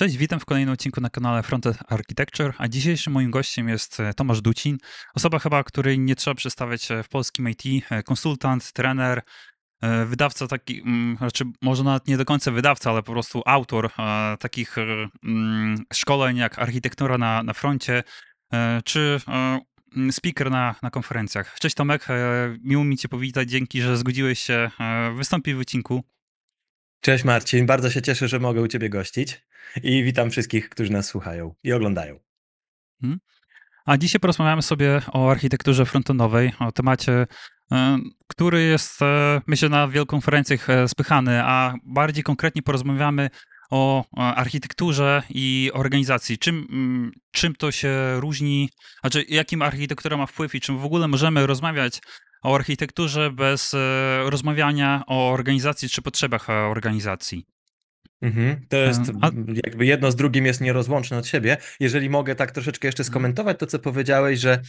Cześć, witam w kolejnym odcinku na kanale Frontend Architecture, a dzisiejszym moim gościem jest e, Tomasz Ducin, osoba chyba, której nie trzeba przedstawiać e, w polskim IT, e, konsultant, trener, wydawca taki, mm, znaczy może nawet nie do końca wydawca, ale po prostu autor takich mm, szkoleń jak architektura na, na froncie, czy mm, speaker na, na konferencjach. Cześć Tomek, miło mi Cię powitać, dzięki, że zgodziłeś się wystąpić w odcinku. Cześć Marcin, bardzo się cieszę, że mogę u Ciebie gościć i witam wszystkich, którzy nas słuchają i oglądają. Hmm. A dzisiaj porozmawiamy sobie o architekturze frontonowej, o temacie, e, który jest, e, myślę, na wielu konferencjach e, spychany, a bardziej konkretnie porozmawiamy o architekturze i organizacji. Czym, mm, czym to się różni, znaczy jakim architektura ma wpływ i czym w ogóle możemy rozmawiać o architekturze bez e, rozmawiania o organizacji czy potrzebach e, organizacji. Mhm, to e, jest A... jakby jedno z drugim jest nierozłączne od siebie. Jeżeli mogę tak troszeczkę jeszcze mhm. skomentować to, co powiedziałeś, że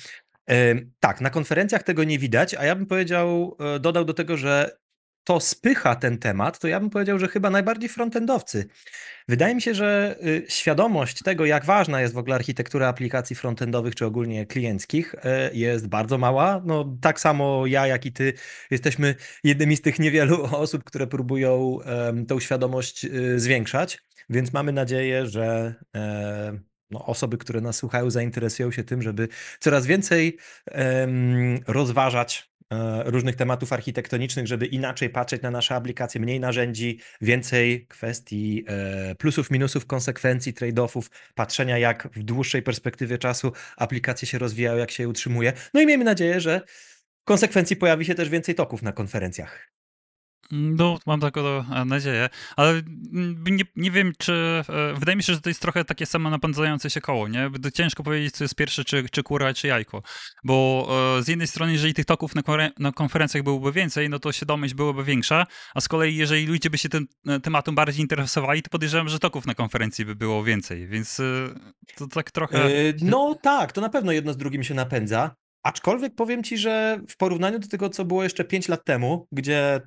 tak, na konferencjach tego nie widać, a ja bym powiedział, dodał do tego, że to spycha ten temat, to ja bym powiedział, że chyba najbardziej frontendowcy. Wydaje mi się, że y, świadomość tego, jak ważna jest w ogóle architektura aplikacji frontendowych czy ogólnie klienckich, e, jest bardzo mała. No, tak samo ja, jak i ty jesteśmy jednymi z tych niewielu osób, które próbują um, tą świadomość y, zwiększać, więc mamy nadzieję, że. E, no, osoby, które nas słuchają, zainteresują się tym, żeby coraz więcej um, rozważać E, różnych tematów architektonicznych, żeby inaczej patrzeć na nasze aplikacje, mniej narzędzi, więcej kwestii e, plusów, minusów, konsekwencji, trade-offów, patrzenia jak w dłuższej perspektywie czasu aplikacje się rozwijają, jak się je utrzymuje. No i miejmy nadzieję, że w konsekwencji pojawi się też więcej toków na konferencjach. No, mam taką e, nadzieję, ale mm, nie, nie wiem, czy. E, wydaje mi się, że to jest trochę takie samo napędzające się koło, nie? Ciężko powiedzieć, co jest pierwsze, czy, czy kura, czy jajko. Bo e, z jednej strony, jeżeli tych toków na, konferencjach byłoby więcej, no to świadomość byłaby większa, a z kolei, jeżeli ludzie by się tym tematem bardziej interesowali, to podejrzewam, że toków na konferencji by było więcej, więc to tak trochę. No hmm. tak, to na pewno jedno z drugim się napędza. Aczkolwiek powiem ci, że w porównaniu do tego, co było jeszcze 5 lat temu, gdzie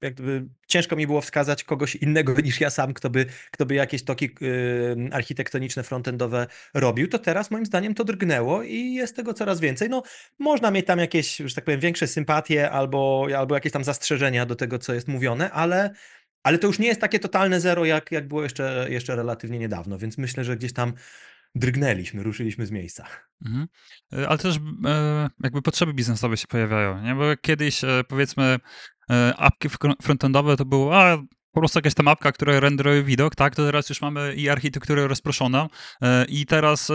jak gdyby ciężko mi było wskazać kogoś innego niż ja sam, kto by, kto by jakieś toki y, architektoniczne, frontendowe robił, to teraz moim zdaniem to drgnęło i jest tego coraz więcej. No, można mieć tam jakieś, że tak powiem, większe sympatie albo, albo jakieś tam zastrzeżenia do tego, co jest mówione, ale, ale to już nie jest takie totalne zero, jak, jak było jeszcze, jeszcze relatywnie niedawno, więc myślę, że gdzieś tam drgnęliśmy, ruszyliśmy z miejsca. Mhm. Y, ale też y, jakby potrzeby biznesowe się pojawiają, nie? bo kiedyś y, powiedzmy E, apki frontendowe to było, a po prostu jakaś tam apka, która renderuje widok, tak, to teraz już mamy i architekturę rozproszoną e, i teraz e,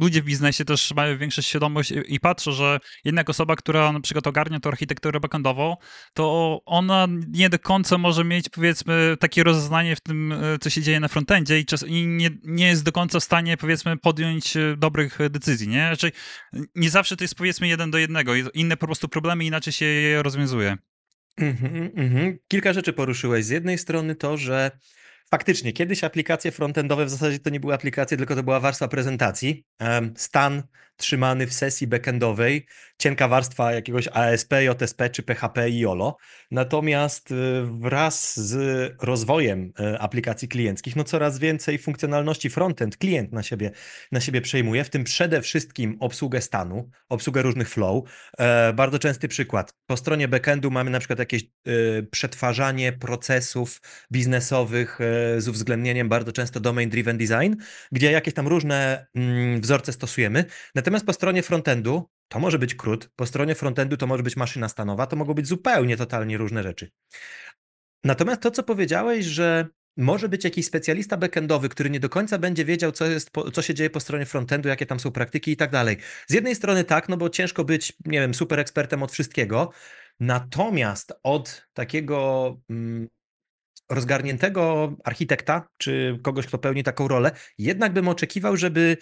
ludzie w biznesie też mają większą świadomość i patrzą, że jednak osoba, która na przykład ogarnia tą architekturę backendową, to ona nie do końca może mieć powiedzmy takie rozeznanie w tym, co się dzieje na frontendzie i, czas, i nie, nie, jest do końca w stanie powiedzmy podjąć dobrych decyzji, nie? Znaczy nie zawsze to jest powiedzmy jeden do jednego, inne po prostu problemy inaczej się je rozwiązuje. Mhm, mhm. Kilka rzeczy poruszyłeś. Z jednej strony to, że faktycznie kiedyś aplikacje frontendowe w zasadzie to nie były aplikacje, tylko to była warstwa prezentacji. Stan trzymany w sesji backendowej, cienka warstwa jakiegoś ASP, JSP czy PHP i YOLO. Natomiast y, wraz z rozwojem y, aplikacji klienckich, no coraz więcej funkcjonalności frontend klient na siebie, na siebie przejmuje, w tym przede wszystkim obsługę stanu, obsługę różnych flow. E, bardzo częsty przykład. Po stronie backendu mamy na przykład jakieś y, przetwarzanie procesów biznesowych e, z uwzględnieniem bardzo często domain-driven design, gdzie jakieś tam różne mm, wzorce stosujemy. Natomiast po stronie frontendu to może być krót, po stronie frontendu to może być maszyna stanowa, to mogą być zupełnie totalnie różne rzeczy. Natomiast to, co powiedziałeś, że może być jakiś specjalista backendowy, który nie do końca będzie wiedział, co, jest, co się dzieje po stronie frontendu, jakie tam są praktyki i tak dalej. Z jednej strony tak, no bo ciężko być, nie wiem, super ekspertem od wszystkiego, natomiast od takiego mm, rozgarniętego architekta, czy kogoś, kto pełni taką rolę, jednak bym oczekiwał, żeby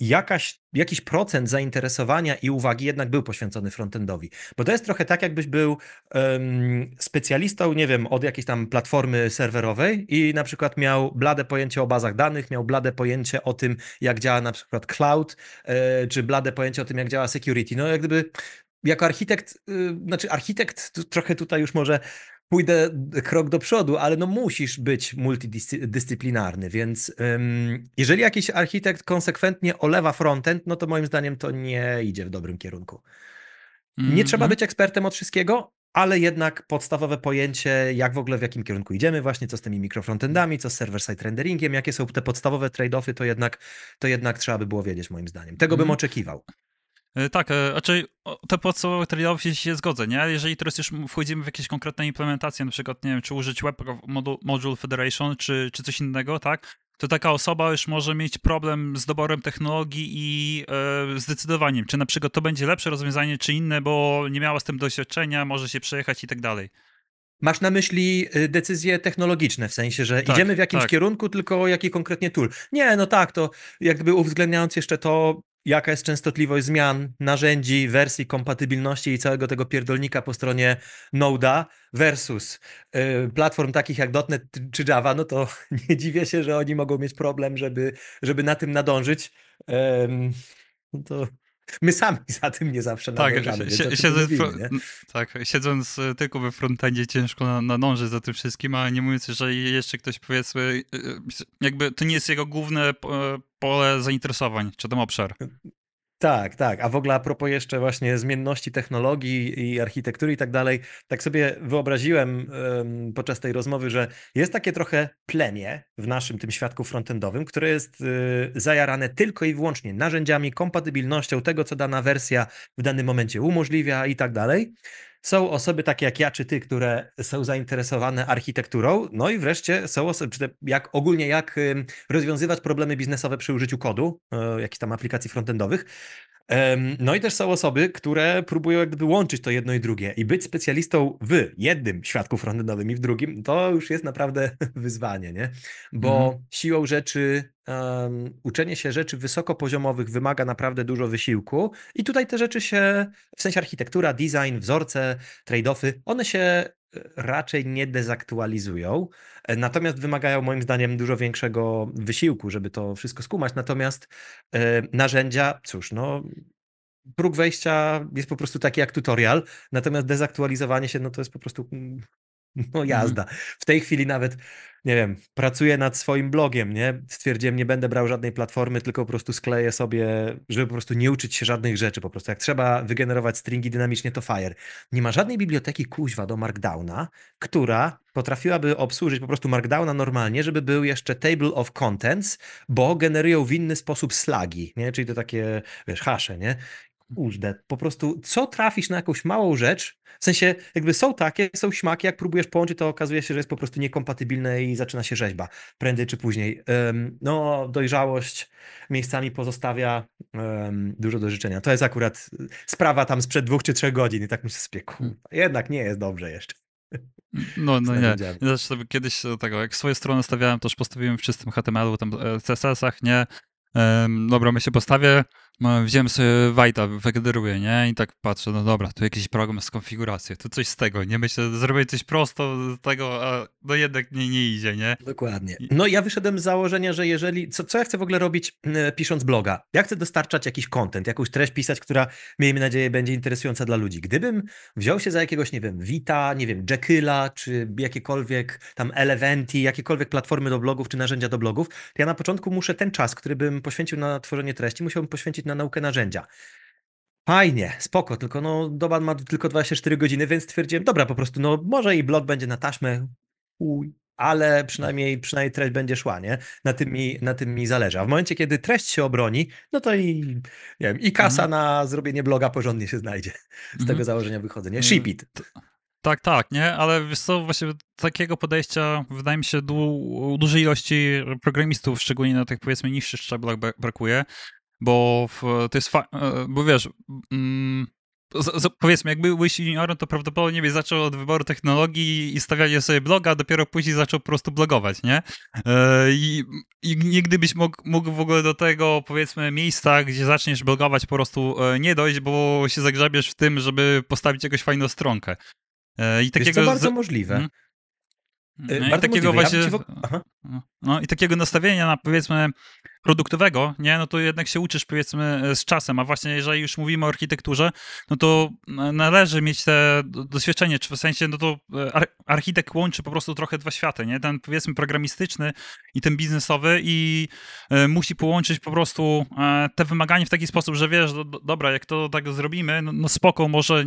jakaś, jakiś procent zainteresowania i uwagi jednak był poświęcony frontendowi. Bo to jest trochę tak, jakbyś był um, specjalistą, nie wiem, od jakiejś tam platformy serwerowej i na przykład miał blade pojęcie o bazach danych, miał blade pojęcie o tym, jak działa na przykład cloud, e, czy blade pojęcie o tym, jak działa security. No jak gdyby jako architekt, y, znaczy architekt trochę tutaj już może pójdę krok do przodu, ale no musisz być multidyscyplinarny, więc ym, jeżeli jakiś architekt konsekwentnie olewa frontend, no to moim zdaniem to nie idzie w dobrym kierunku. Mm -hmm. Nie trzeba mhm. być ekspertem od wszystkiego, ale jednak podstawowe pojęcie, jak w ogóle w jakim kierunku idziemy, właśnie co z tymi mikrofrontendami, co z server-side renderingiem, jakie są te podstawowe trade-offy, to jednak, to jednak trzeba by było wiedzieć moim zdaniem. Tego bym mhm. oczekiwał. E, tak, e, znaczy te podstawowe trade-offy się zgodzę, nie? Jeżeli teraz już wchodzimy w jakieś konkretne implementacje, na przykład, nie wiem, czy użyć Web Module Federation, czy, czy coś innego, tak? To taka osoba już może mieć problem z doborem technologii i yy, zdecydowaniem, czy na przykład to będzie lepsze rozwiązanie, czy inne, bo nie miała z tym doświadczenia, może się przejechać i tak dalej. Masz na myśli y, decyzje technologiczne, w sensie, że tak, idziemy w jakimś tak. kierunku, tylko jaki konkretnie tool. Nie, no tak, to jakby uwzględniając jeszcze to, jaka jest częstotliwość zmian, narzędzi, wersji, kompatybilności i całego tego pierdolnika po stronie Node'a versus y, platform takich jak .NET czy Java, no to nie dziwię się, że oni mogą mieć problem, żeby, żeby na tym nadążyć. Ym, no to My sami za tym nie zawsze tak, nadążamy. siedzę, mówimy, tak, siedząc y, tylko we frontendzie ciężko nadążyć za tym wszystkim, ale nie mówiąc, że jeszcze ktoś powiedzmy, y, y, jakby to nie jest jego główne pole zainteresowań, czy ten obszar. No, tak, tak. A w ogóle a propos jeszcze właśnie zmienności technologii i architektury i tak dalej, tak sobie wyobraziłem um, podczas tej rozmowy, że jest takie trochę plemię w naszym tym świadku frontendowym, które jest y, zajarane tylko i wyłącznie narzędziami, kompatybilnością tego, co dana wersja w danym momencie umożliwia i tak dalej. Są osoby takie jak ja czy ty, które są zainteresowane architekturą, no i wreszcie są osoby, czy jak ogólnie jak rozwiązywać problemy biznesowe przy użyciu kodu, e, jakichś tam aplikacji frontendowych. No i też są osoby, które próbują jakby łączyć to jedno i drugie i być specjalistą w jednym świadku frontendowym i w drugim, to już jest naprawdę wyzwanie, nie? Bo mhm. siłą rzeczy um, uczenie się rzeczy wysokopoziomowych wymaga naprawdę dużo wysiłku i tutaj te rzeczy się, w sensie architektura, design, wzorce, trade-offy, one się raczej nie dezaktualizują, e, natomiast wymagają moim zdaniem dużo większego wysiłku, żeby to wszystko skumać. Natomiast e, narzędzia, cóż, no próg wejścia jest po prostu taki jak tutorial, natomiast dezaktualizowanie się, no to jest po prostu mm, No mhm. jazda. W tej chwili nawet, nie wiem, pracuję nad swoim blogiem, nie? Stwierdziłem, nie będę brał żadnej platformy, tylko po prostu skleję sobie, żeby po prostu nie uczyć się żadnych rzeczy. Po prostu jak trzeba wygenerować stringi dynamicznie, to fire. Nie ma żadnej biblioteki kuźwa do Markdowna, która potrafiłaby obsłużyć po prostu Markdowna normalnie, żeby był jeszcze table of contents, bo generują w inny sposób slagi, nie? czyli to takie, wiesz, hasze, nie? kurde, po prostu co trafisz na jakąś małą rzecz, w sensie jakby są takie, są śmaki, jak próbujesz połączyć, to okazuje się, że jest po prostu niekompatybilne i zaczyna się rzeźba, prędzej czy później. Um, no, dojrzałość miejscami pozostawia um, dużo do życzenia. To jest akurat sprawa tam sprzed dwóch czy trzech godzin i tak mi się kurde, jednak nie jest dobrze jeszcze. No, no nie. Znaczy sobie kiedyś tego, jak swoje strony stawiałem, to już postawiłem w czystym HTML-u, tam CSS-ach, nie. Um, dobra, my się postawię, no, wziąłem sobie Wajda, wygeneruję, nie? I tak patrzę, no dobra, tu jakiś program z konfiguracją, tu coś z tego, nie? Myślę, zrobię coś prosto z tego, a no jednak nie, nie idzie, nie? Dokładnie. No ja wyszedłem z założenia, że jeżeli, co, co ja chcę w ogóle robić yy, pisząc bloga? Ja chcę dostarczać jakiś content, jakąś treść pisać, która miejmy nadzieję będzie interesująca dla ludzi. Gdybym wziął się za jakiegoś, nie wiem, Vita, nie wiem, Jekyla, czy jakiekolwiek tam Eleventy, jakiekolwiek platformy do blogów, czy narzędzia do blogów, to ja na początku muszę ten czas, który bym poświęcił na tworzenie treści, musiałbym poświęcić na naukę narzędzia. Fajnie, spoko, tylko no Doban ma tylko 24 godziny, więc stwierdziłem, dobra, po prostu no może i blog będzie na taśmę, uj, ale przynajmniej, przynajmniej treść będzie szła, nie? Na tym, mi, na tym mi zależy. A w momencie, kiedy treść się obroni, no to i nie wiem, i kasa mhm. na zrobienie bloga porządnie się znajdzie. Z mhm. tego założenia wychodzę, nie? Mm, Ship it. Tak, tak, nie, ale wiesz co, właśnie takiego podejścia wydaje mi się du dużej ilości programistów, szczególnie na tych powiedzmy niższych szczeblach brakuje, bo w, to jest fa- e, bo wiesz, mm, z, z, powiedzmy, jak byłeś juniorem, to prawdopodobnie byś zaczął od wyboru technologii i stawianie sobie bloga, a dopiero później zaczął po prostu blogować, nie? Yy, I, i nigdy byś mógł, mógł w ogóle do tego, powiedzmy, miejsca, gdzie zaczniesz blogować, po prostu yy, nie dojść, bo się zagrzebiesz w tym, żeby postawić jakąś fajną stronkę. Yy, I takiego... jest to bardzo z... możliwe. Mhm. No i takiego właśnie, ja w... no i takiego nastawienia na powiedzmy produktowego, nie, no to jednak się uczysz powiedzmy z czasem, a właśnie jeżeli już mówimy o architekturze, no to e, należy mieć te doświadczenie, czy w sensie, no to e, architekt łączy po prostu trochę dwa światy, nie, ten powiedzmy programistyczny i ten biznesowy i e, musi połączyć po prostu te wymagania w taki sposób, że wiesz, do, dobra, jak to tak zrobimy, no, no spoko, może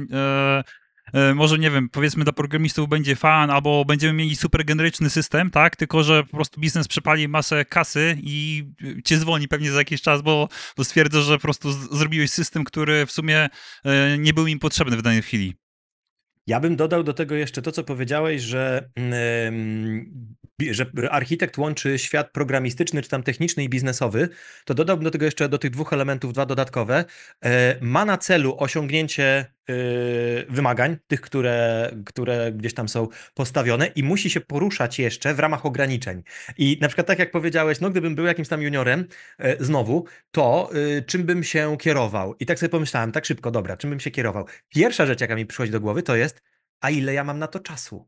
E, może nie wiem, powiedzmy dla programistów będzie fan, albo będziemy mieli super generyczny system, tak? Tylko, że po prostu biznes przepali masę kasy i cię zwolni pewnie za jakiś czas, bo, bo że po prostu zrobiłeś system, który w sumie e, nie był im potrzebny w danej chwili. Ja bym dodał do tego jeszcze to, co powiedziałeś, że mm, że architekt łączy świat programistyczny, czy tam techniczny i biznesowy, to dodałbym do tego jeszcze do tych dwóch elementów dwa dodatkowe. E, ma na celu osiągnięcie e, wymagań, tych, które, które gdzieś tam są postawione i musi się poruszać jeszcze w ramach ograniczeń. I na przykład tak jak powiedziałeś, no gdybym był jakimś tam juniorem e, znowu, to czym bym się kierował? I tak sobie pomyślałem, tak szybko, dobra, czym bym się kierował? Pierwsza rzecz, jaka mi przychodzi do głowy, to jest, a ile ja mam na to czasu?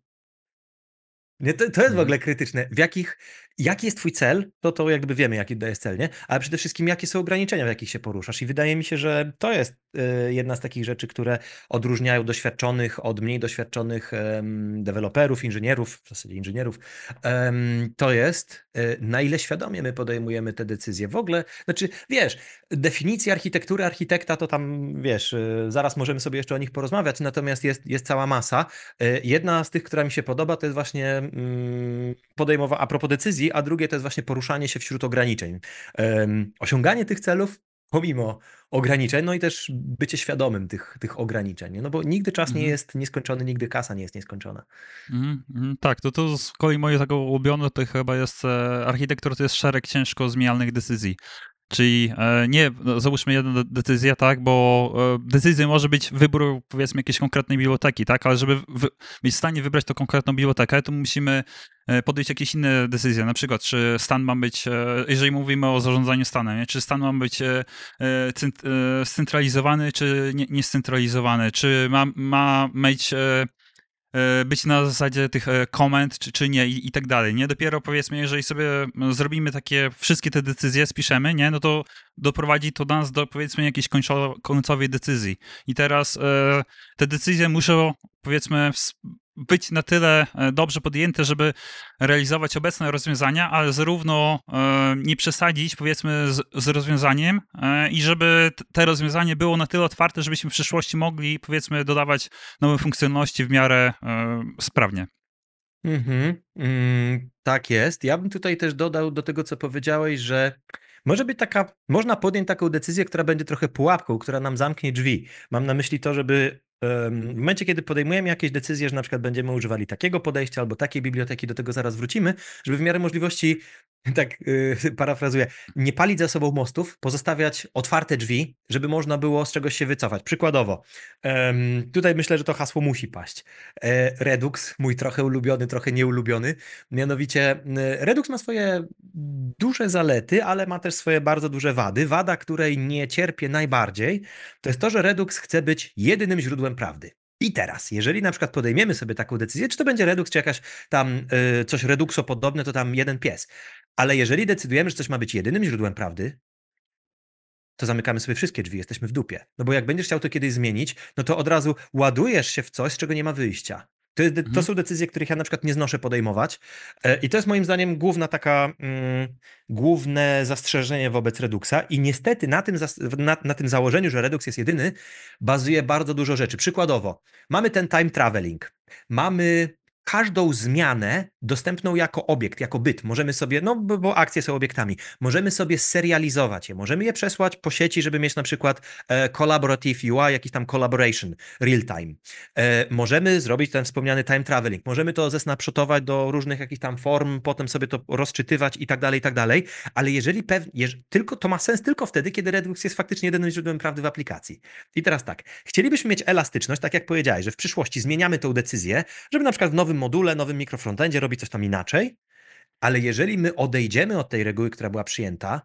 Nie, to, to jest w mhm. ogóle krytyczne. W jakich, jaki jest twój cel, to to jakby wiemy, jaki jest cel, nie? Ale przede wszystkim, jakie są ograniczenia, w jakich się poruszasz i wydaje mi się, że to jest Y, jedna z takich rzeczy, które odróżniają doświadczonych od mniej doświadczonych deweloperów, inżynierów, w zasadzie inżynierów, to jest y, na ile świadomie my podejmujemy te decyzje. W ogóle, znaczy wiesz, definicja architektury architekta to tam, wiesz, y, zaraz możemy sobie jeszcze o nich porozmawiać, natomiast jest, jest cała masa. Jedna z tych, która mi się podoba, to jest właśnie mm, podejmowa a propos decyzji, a drugie to jest właśnie poruszanie się wśród ograniczeń. Osiąganie tych celów pomimo ograniczeń, no i też bycie świadomym tych, tych ograniczeń, no bo nigdy czas nie mhm. jest nieskończony, nigdy kasa nie jest nieskończona. Mhm, mhm. tak, to to z kolei moje taką ulubione to chyba jest e, architektura, to jest szereg ciężko zmienialnych decyzji, Czyli e, nie, no, załóżmy jedna decyzja, tak, bo e, decyzją może być wybór, powiedzmy, jakiejś konkretnej biblioteki, tak, ale żeby w, być w stanie wybrać tą konkretną bibliotekę, to musimy e, podjąć jakieś inne decyzje, na przykład czy stan ma być, jeżeli mówimy o zarządzaniu stanem, nie? czy stan ma być centralizowany, czy nie, nie czy ma, ma mieć E, być na zasadzie tych komend, e, czy, czy nie i, i, tak dalej, nie? Dopiero powiedzmy, jeżeli sobie mm, zrobimy takie, wszystkie te decyzje spiszemy, nie? No to doprowadzi to nas do powiedzmy jakiejś końcowej decyzji. I teraz e, te decyzje muszą powiedzmy być na tyle e, dobrze podjęte, żeby realizować obecne rozwiązania, ale zarówno e, nie przesadzić, powiedzmy, z, rozwiązaniem e, i żeby te rozwiązanie było na tyle otwarte, żebyśmy w przyszłości mogli, powiedzmy, dodawać nowe funkcjonalności w miarę sprawnie. Mhm, mm, tak jest. Ja bym tutaj też dodał do tego, co powiedziałeś, że może być taka, można podjąć taką decyzję, która będzie trochę pułapką, która nam zamknie drzwi. Mam na myśli to, żeby w momencie, kiedy podejmujemy jakieś decyzje, że na przykład będziemy używali takiego podejścia albo takiej biblioteki, do tego zaraz wrócimy, żeby w miarę możliwości tak yy, parafrazuję, nie palić za sobą mostów, pozostawiać otwarte drzwi, żeby można było z czegoś się wycofać. Przykładowo, tutaj myślę, że to hasło musi paść. Yy, Redux, mój trochę ulubiony, trochę nieulubiony. Mianowicie, yy, Redux ma swoje duże zalety, ale ma też swoje bardzo duże wady. Wada, której nie cierpię najbardziej, to jest to, że Redux chce być jedynym źródłem prawdy. I teraz, jeżeli na przykład podejmiemy sobie taką decyzję, czy to będzie redux, czy jakaś tam y, coś redukso podobne, to tam jeden pies. Ale jeżeli decydujemy, że coś ma być jedynym źródłem prawdy, to zamykamy sobie wszystkie drzwi, jesteśmy w dupie. No bo jak będziesz chciał to kiedyś zmienić, no to od razu ładujesz się w coś, z czego nie ma wyjścia. To, mhm. są decyzje, których ja na przykład nie znoszę podejmować. E, I to jest moim zdaniem główna taka, mm, główne zastrzeżenie wobec Reduxa. I niestety na tym, na, na tym założeniu, że Redux jest jedyny, bazuje bardzo dużo rzeczy. Przykładowo, mamy ten time traveling, mamy każdą zmianę dostępną jako obiekt, jako byt. Możemy sobie, no bo, bo, akcje są obiektami, możemy sobie serializować je, możemy je przesłać po sieci, żeby mieć na przykład e, collaborative UI, jakiś tam collaboration, real time. E, możemy zrobić ten wspomniany time traveling, możemy to zesnapszotować do różnych jakichś tam form, potem sobie to rozczytywać i tak dalej, i tak dalej, ale jeżeli pewnie, jeż, tylko, to ma sens tylko wtedy, kiedy Redux jest faktycznie jedynym źródłem prawdy w aplikacji. I teraz tak, chcielibyśmy mieć elastyczność, tak jak powiedziałeś, że w przyszłości zmieniamy tę decyzję, żeby na przykład w nowym nowym module, nowym mikrofrontendzie robi coś tam inaczej, ale jeżeli my odejdziemy od tej reguły, która była przyjęta,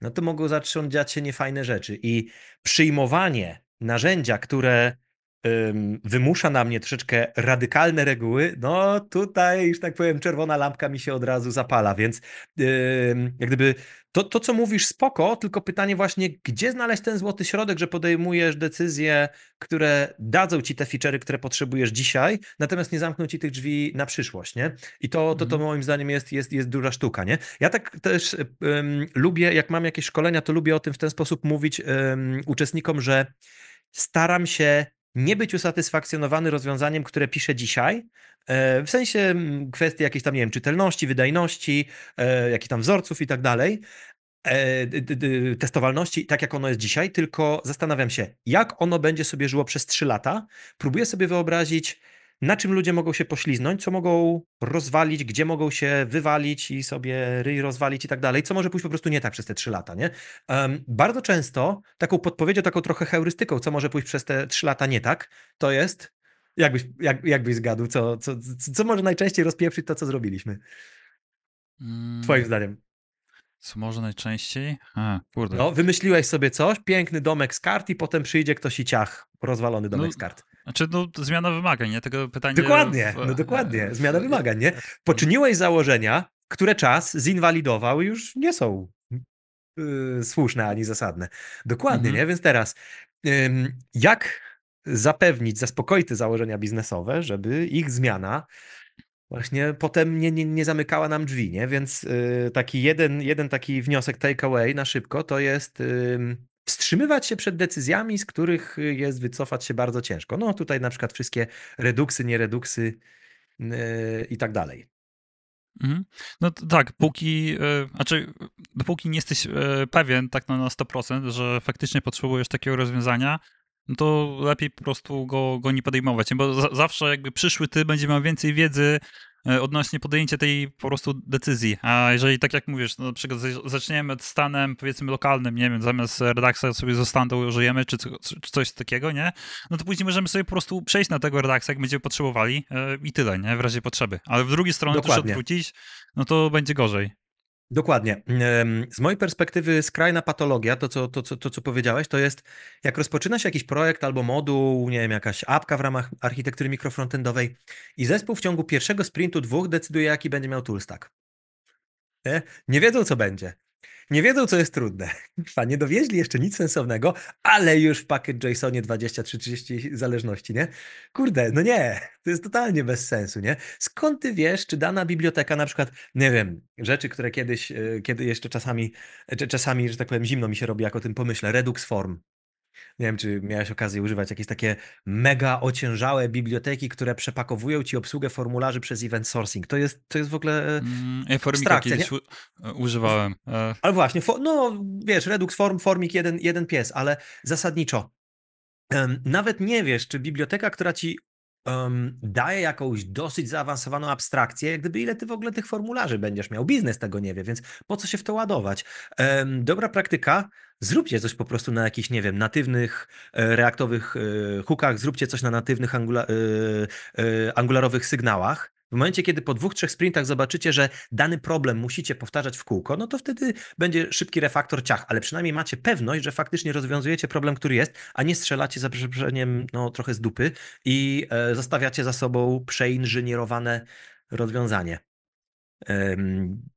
no to mogą zacząć dziać się niefajne rzeczy. I przyjmowanie narzędzia, które wymusza na mnie troszeczkę radykalne reguły, no tutaj, już tak powiem, czerwona lampka mi się od razu zapala, więc jak gdyby to, to, co mówisz, spoko, tylko pytanie właśnie, gdzie znaleźć ten złoty środek, że podejmujesz decyzje, które dadzą ci te feature'y, które potrzebujesz dzisiaj, natomiast nie zamkną ci tych drzwi na przyszłość, nie? I to, to, to mhm. moim zdaniem jest, jest, jest duża sztuka, nie? Ja tak też um, lubię, jak mam jakieś szkolenia, to lubię o tym w ten sposób mówić um, uczestnikom, że staram się nie być usatysfakcjonowany rozwiązaniem, które piszę dzisiaj, e, w sensie mm, kwestii jakiejś tam, nie wiem, czytelności, wydajności, e, jakichś tam wzorców i tak dalej, e, testowalności, tak jak ono jest dzisiaj, tylko zastanawiam się, jak ono będzie sobie żyło przez 3 lata. Próbuję sobie wyobrazić, na czym ludzie mogą się pośliznąć, co mogą rozwalić, gdzie mogą się wywalić i sobie ryj rozwalić i tak dalej, co może pójść po prostu nie tak przez te trzy lata, nie? Um, bardzo często taką podpowiedzią, taką trochę heurystyką, co może pójść przez te trzy lata nie tak, to jest, jakbyś, jak, jakbyś zgadł, co, co, co może najczęściej rozpieprzyć to, co zrobiliśmy? Mm. Twoim zdaniem. Co może najczęściej? A, kurde. No, wymyśliłeś sobie coś, piękny domek z kart i potem przyjdzie ktoś i ciach, rozwalony domek no, z kart. Znaczy, no, zmiana wymagań, nie? Tego pytania. Dokładnie, no dokładnie. E, zmiana e, wymagań, nie? E, Poczyniłeś założenia, które czas zinwalidował i już nie są yy, słuszne ani zasadne. Dokładnie, mhm. nie? Więc teraz, yy, jak zapewnić, zaspokoić te założenia biznesowe, żeby ich zmiana właśnie potem nie, nie, nie zamykała nam drzwi, nie? Więc yy, taki jeden, jeden taki wniosek takeaway na szybko to jest wstrzymywać się przed decyzjami, z których y, jest wycofać się bardzo ciężko. No tutaj na przykład wszystkie reduksy, niereduksy yy, i tak dalej. Mhm. No tak, póki, e, znaczy, dopóki nie jesteś e, pewien tak na 100%, że faktycznie potrzebujesz takiego rozwiązania, no to lepiej po prostu go, go nie podejmować, bo z- zawsze jakby przyszły ty będzie miał więcej wiedzy E, odnośnie podjęcia tej po prostu decyzji. A jeżeli tak jak mówisz, no, na przykład zaczniemy od stanem powiedzmy lokalnym, nie wiem, zamiast redaksa sobie ze stanu użyjemy, czy, czy, coś takiego, nie? No to później możemy sobie po prostu przejść na tego redaksa, jak będziemy potrzebowali e, i tyle, nie? W razie potrzeby. Ale w drugiej stronie też odwrócić, no to będzie gorzej. Dokładnie. Z mojej perspektywy skrajna patologia, to co, to, co, to co powiedziałeś, to jest jak rozpoczyna się jakiś projekt albo moduł, nie wiem, jakaś apka w ramach architektury mikrofrontendowej i zespół w ciągu pierwszego sprintu dwóch decyduje, jaki będzie miał toolstack. Nie? nie wiedzą, co będzie. Nie wiedzą, co jest trudne. Kurwa, nie dowieźli jeszcze nic sensownego, ale już w pakiet JSONie 20, 30 zależności, nie? Kurde, no nie, to jest totalnie bez sensu, nie? Skąd ty wiesz, czy dana biblioteka, na przykład, nie wiem, rzeczy, które kiedyś, e, kiedy jeszcze czasami, e, czasami, że tak powiem, zimno mi się robi, jak o tym pomyślę, Redux Form, nie wiem, czy miałeś okazję używać jakieś takie mega ociężałe biblioteki, które przepakowują ci obsługę formularzy przez event sourcing. To jest, to jest w ogóle. E, mm, formika kiedyś u, e, używałem. E. ale właśnie, no wiesz, Redux Form, Formik, jeden, jeden pies, ale zasadniczo nawet nie wiesz, czy biblioteka, która ci um, daje jakąś dosyć zaawansowaną abstrakcję, jak gdyby ile ty w ogóle tych formularzy będziesz miał. Biznes tego nie wie, więc po co się w to ładować? Um, dobra praktyka, zróbcie coś po prostu na jakichś, nie wiem, natywnych, e, reaktowych e, hookach, zróbcie coś na natywnych angula, e, angularowych sygnałach, w momencie, kiedy po dwóch, trzech sprintach zobaczycie, że dany problem musicie powtarzać w kółko, no to wtedy będzie szybki refaktor ciach, ale przynajmniej macie pewność, że faktycznie rozwiązujecie problem, który jest, a nie strzelacie za przeproszeniem no, trochę z dupy i e, zostawiacie za sobą przeinżynierowane rozwiązanie.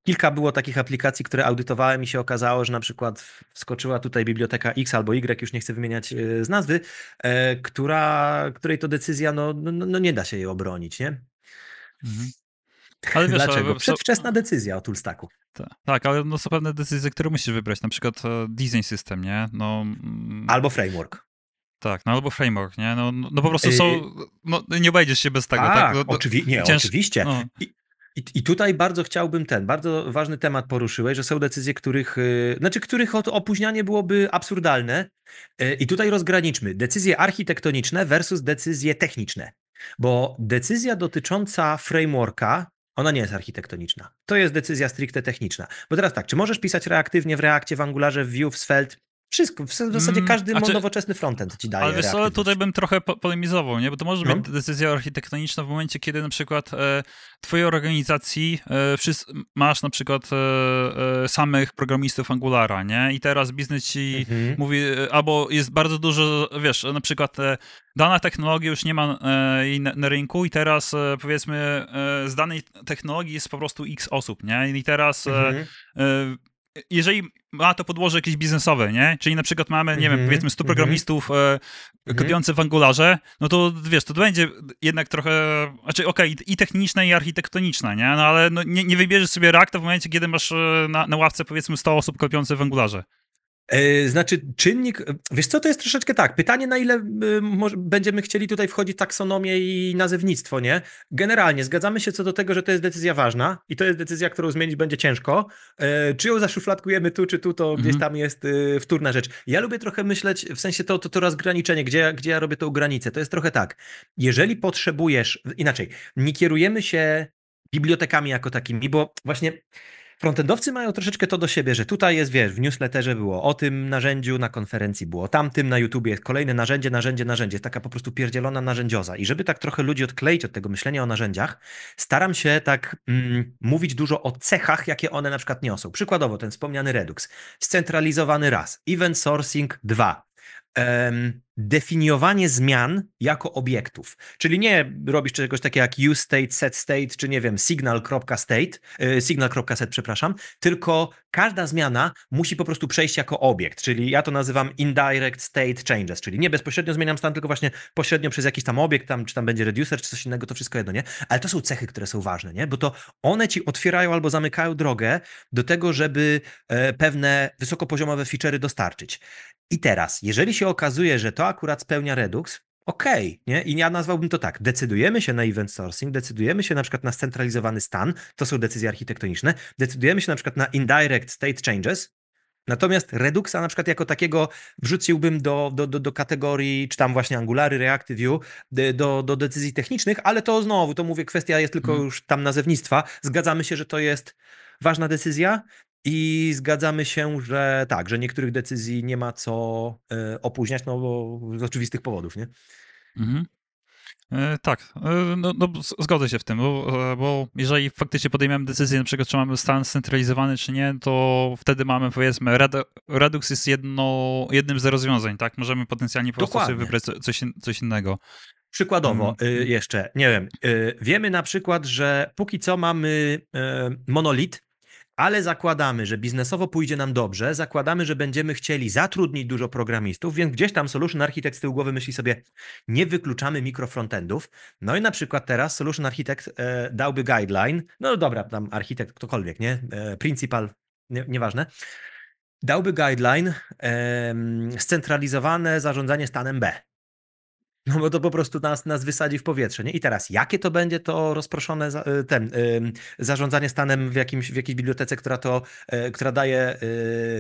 Kilka było takich aplikacji, które audytowałem i się okazało, że na przykład wskoczyła tutaj biblioteka X albo Y, już nie chcę wymieniać e, z nazwy, e, która, której to decyzja, no, no, no, no nie da się jej obronić, nie? Mhm. Ale wiesz, Dlaczego? Przedwczesna decyzja o toolstacku. Tak, ale no są pewne decyzje, które musisz wybrać, na przykład e, design system, nie? No, mm. albo framework. Tak, no albo framework, nie? No, no, no po prostu y, są, y- no, nie obejdziesz się bez tego, A, tak? No, no oczywi nie, cięż... oczywiście. No. I, I, tutaj bardzo chciałbym ten, bardzo ważny temat poruszyłeś, że są decyzje, których, yy, znaczy których opóźnianie byłoby absurdalne. Yy, I tutaj rozgraniczmy decyzje architektoniczne versus decyzje techniczne. Bo decyzja dotycząca frameworka, ona nie jest architektoniczna. To jest decyzja stricte techniczna. Bo teraz tak, czy możesz pisać reaktywnie w Reakcie, w Angularze, w Vue, w Svelte? Wszystko, w zasadzie mm, każdy hmm, nowoczesny frontend ci daje. Ale wiesz, ale tutaj bym trochę po polemizował, nie? bo to może no. być decyzja architektoniczna w momencie, kiedy na przykład e, twojej organizacji e, masz na przykład e, e, samych programistów Angulara, nie? I teraz biznes ci mhm. mówi, e, albo jest bardzo dużo, wiesz, na przykład e, dana technologia już nie ma jej na, na, rynku i teraz powiedzmy z danej technologii jest po prostu x osób, nie? I teraz mhm jeżeli ma to podłoże jakieś biznesowe, nie? Czyli na przykład mamy, nie mm -hmm, wiem, mhm, powiedzmy 100 mhm. programistów e, mm -hmm. kopiących w Angularze, no to wiesz, to będzie jednak trochę, znaczy okej, okay, i techniczne, i architektoniczne, nie? No ale no, nie, nie wybierzesz sobie Reacta w momencie, kiedy masz e, na, na ławce powiedzmy 100 osób kopiących w Angularze. E, znaczy, czynnik, wiesz co, to jest troszeczkę tak. Pytanie, na ile y, będziemy chcieli tutaj wchodzić taksonomię i nazewnictwo, nie? Generalnie zgadzamy się co do tego, że to jest decyzja ważna i to jest decyzja, którą zmienić będzie ciężko. E, czy ją zaszufladkujemy tu, czy tu, to mhm. gdzieś tam jest y, wtórna rzecz. Ja lubię trochę myśleć, w sensie to, to, to rozgraniczenie, gdzie, gdzie ja robię tą granicę. To jest trochę tak. Jeżeli potrzebujesz, inaczej, nie kierujemy się bibliotekami jako takimi, bo właśnie frontendowcy mają troszeczkę to do siebie, że tutaj jest, wiesz, w newsletterze było o tym narzędziu, na konferencji było o tamtym, na YouTubie jest kolejne narzędzie, narzędzie, narzędzie. Taka po prostu pierdzielona narzędzioza. I żeby tak trochę ludzi odkleić od tego myślenia o narzędziach, staram się tak mm, mówić dużo o cechach, jakie one na przykład niosą. Przykładowo ten wspomniany Redux, scentralizowany raz, event sourcing dwa. Um, definiowanie zmian jako obiektów. Czyli nie robisz czegoś takiego jak useState, setState, czy nie wiem, signal.state, y, signal.set, przepraszam, tylko każda zmiana musi po prostu przejść jako obiekt, czyli ja to nazywam indirect state changes, czyli nie bezpośrednio zmieniam stan, tylko właśnie pośrednio przez jakiś tam obiekt, tam, czy tam będzie reducer, czy coś innego, to wszystko jedno, nie? Ale to są cechy, które są ważne, nie? Bo to one ci otwierają albo zamykają drogę do tego, żeby e, pewne wysokopoziomowe feature'y dostarczyć. I teraz, jeżeli się okazuje, że to to akurat spełnia Redux, okej, okay, nie? I ja nazwałbym to tak, decydujemy się na event sourcing, decydujemy się na przykład na scentralizowany stan, to są decyzje architektoniczne, decydujemy się na przykład na indirect state changes, Natomiast Reduxa na przykład jako takiego wrzuciłbym do, do, do, do kategorii, czy tam właśnie Angulary, Reactive View, y, do, do decyzji technicznych, ale to znowu, to mówię, kwestia jest tylko mhm. już tam nazewnictwa. Zgadzamy się, że to jest ważna decyzja, i zgadzamy się, że tak, że niektórych decyzji nie ma co e, opóźniać, no bo z oczywistych powodów, nie? Mhm. E, tak, e, no, no, zgodzę się w tym, bo, bo, jeżeli faktycznie podejmiemy decyzję, na przykład czy mamy stan centralizowany czy nie, to wtedy mamy, powiedzmy, Redux jest jedno, jednym z rozwiązań, tak? Możemy potencjalnie po prostu sobie wybrać coś, coś innego. Przykładowo hmm. jeszcze, nie wiem, y, wiemy na przykład, że póki co mamy monolit ale zakładamy, że biznesowo pójdzie nam dobrze, zakładamy, że będziemy chcieli zatrudnić dużo programistów, więc gdzieś tam Solution Architect z tyłu głowy myśli sobie, nie wykluczamy mikrofrontendów. No i na przykład teraz Solution Architect e, dałby guideline, no dobra, tam architekt ktokolwiek, nie? E, principal, nie, nieważne. Dałby guideline e, scentralizowane zarządzanie stanem B. No bo to po prostu nas, nas wysadzi w powietrze. Nie? I teraz, jakie to będzie to rozproszone za, y, ten, y, zarządzanie stanem w, jakimś, w jakiejś bibliotece, która, to, y, która daje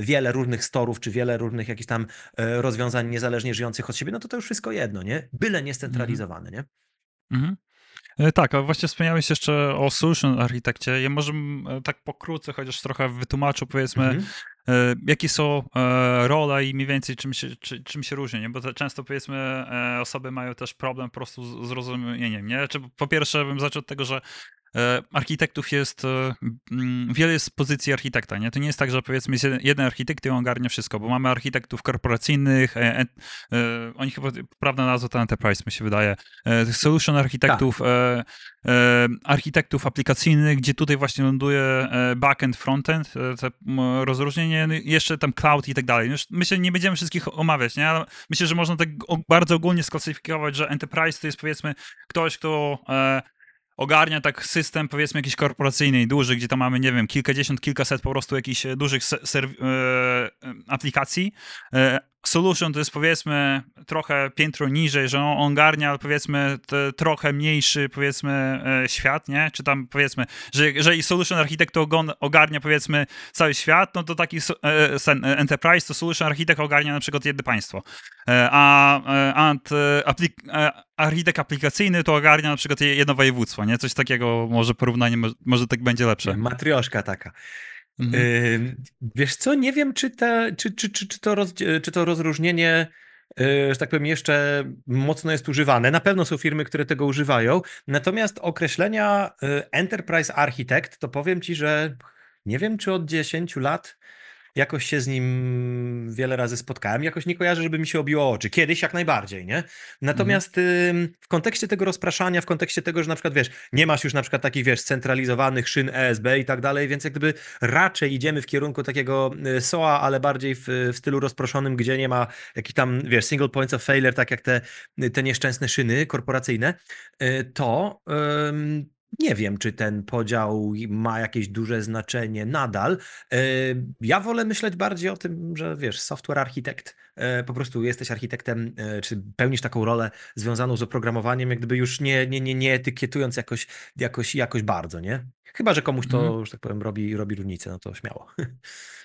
wiele różnych storów, czy wiele różnych jakichś tam rozwiązań niezależnie żyjących od siebie, no to to już wszystko jedno, nie? Byle nie scentralizowane, mhm. nie? Mhm. E, tak, a właśnie wspomniałeś jeszcze o solution architekcie. Ja może tak pokrótce, chociaż trochę wytłumaczył, powiedzmy, mhm. E, jakie są e, role i mniej więcej czym się, czy, czym się różni, nie? bo często powiedzmy e, osoby mają też problem po prostu z zrozumieniem, nie? Czy po pierwsze bym zaczął od tego, że E, architektów jest, e, wiele jest pozycji architekta, nie? To nie jest tak, że powiedzmy jest jeden architekt i on ogarnia wszystko, bo mamy architektów korporacyjnych, e, e, e, oni chyba, prawda nazwa to enterprise, mi się wydaje, e, solution architektów, tak. architektów aplikacyjnych, gdzie tutaj właśnie ląduje backend, frontend, te rozróżnienie, no jeszcze tam cloud i tak dalej. Myślę, nie będziemy wszystkich omawiać, nie? Ale myślę, że można tak bardzo ogólnie sklasyfikować, że enterprise to jest powiedzmy ktoś, kto ogarnia tak system powiedzmy jakiś korporacyjny i duży, gdzie tam mamy, nie wiem, kilkadziesiąt, kilkaset po prostu jakichś e, dużych ser- e, e, aplikacji, Solution to jest powiedzmy trochę piętro niżej, że on ogarnia powiedzmy trochę mniejszy powiedzmy e, świat, nie? Czy tam powiedzmy, że jeżeli Solution Architect to ogarnia powiedzmy cały świat, no to taki e, e, Enterprise to Solution Architect ogarnia na przykład jedno państwo. A, a aplik architekt aplikacyjny to ogarnia na przykład jedno województwo, nie? Coś takiego może porównanie, może tak będzie lepsze. Matrioszka taka. Mhm. Wiesz co, nie wiem, czy, ta, czy, czy, czy, czy, to, roz, czy to rozróżnienie y, że tak powiem, jeszcze mocno jest używane. Na pewno są firmy, które tego używają. Natomiast określenia y, Enterprise Architect, to powiem ci, że nie wiem, czy od 10 lat jakoś się z nim wiele razy spotkałem, jakoś nie kojarzę, żeby mi się obiło oczy. Kiedyś jak najbardziej, nie? Natomiast mhm. w kontekście tego rozpraszania, w kontekście tego, że na przykład, wiesz, nie masz już na przykład takich, wiesz, centralizowanych szyn ESB i tak dalej, więc jak gdyby raczej idziemy w kierunku takiego y, SOA, ale bardziej w, w stylu rozproszonym, gdzie nie ma jakichś tam, wiesz, single points of failure, tak jak te, te nieszczęsne szyny korporacyjne, y, to... Nie wiem, czy ten podział ma jakieś duże znaczenie nadal. E, ja wolę myśleć bardziej o tym, że wiesz, software architekt, e, po prostu jesteś architektem, e, czy pełnisz taką rolę związaną z oprogramowaniem, jak gdyby już nie, nie, nie, nie etykietując jakoś, jakoś, jakoś bardzo, nie? Chyba, że komuś to, mm. że tak powiem, robi, robi różnicę, no to śmiało.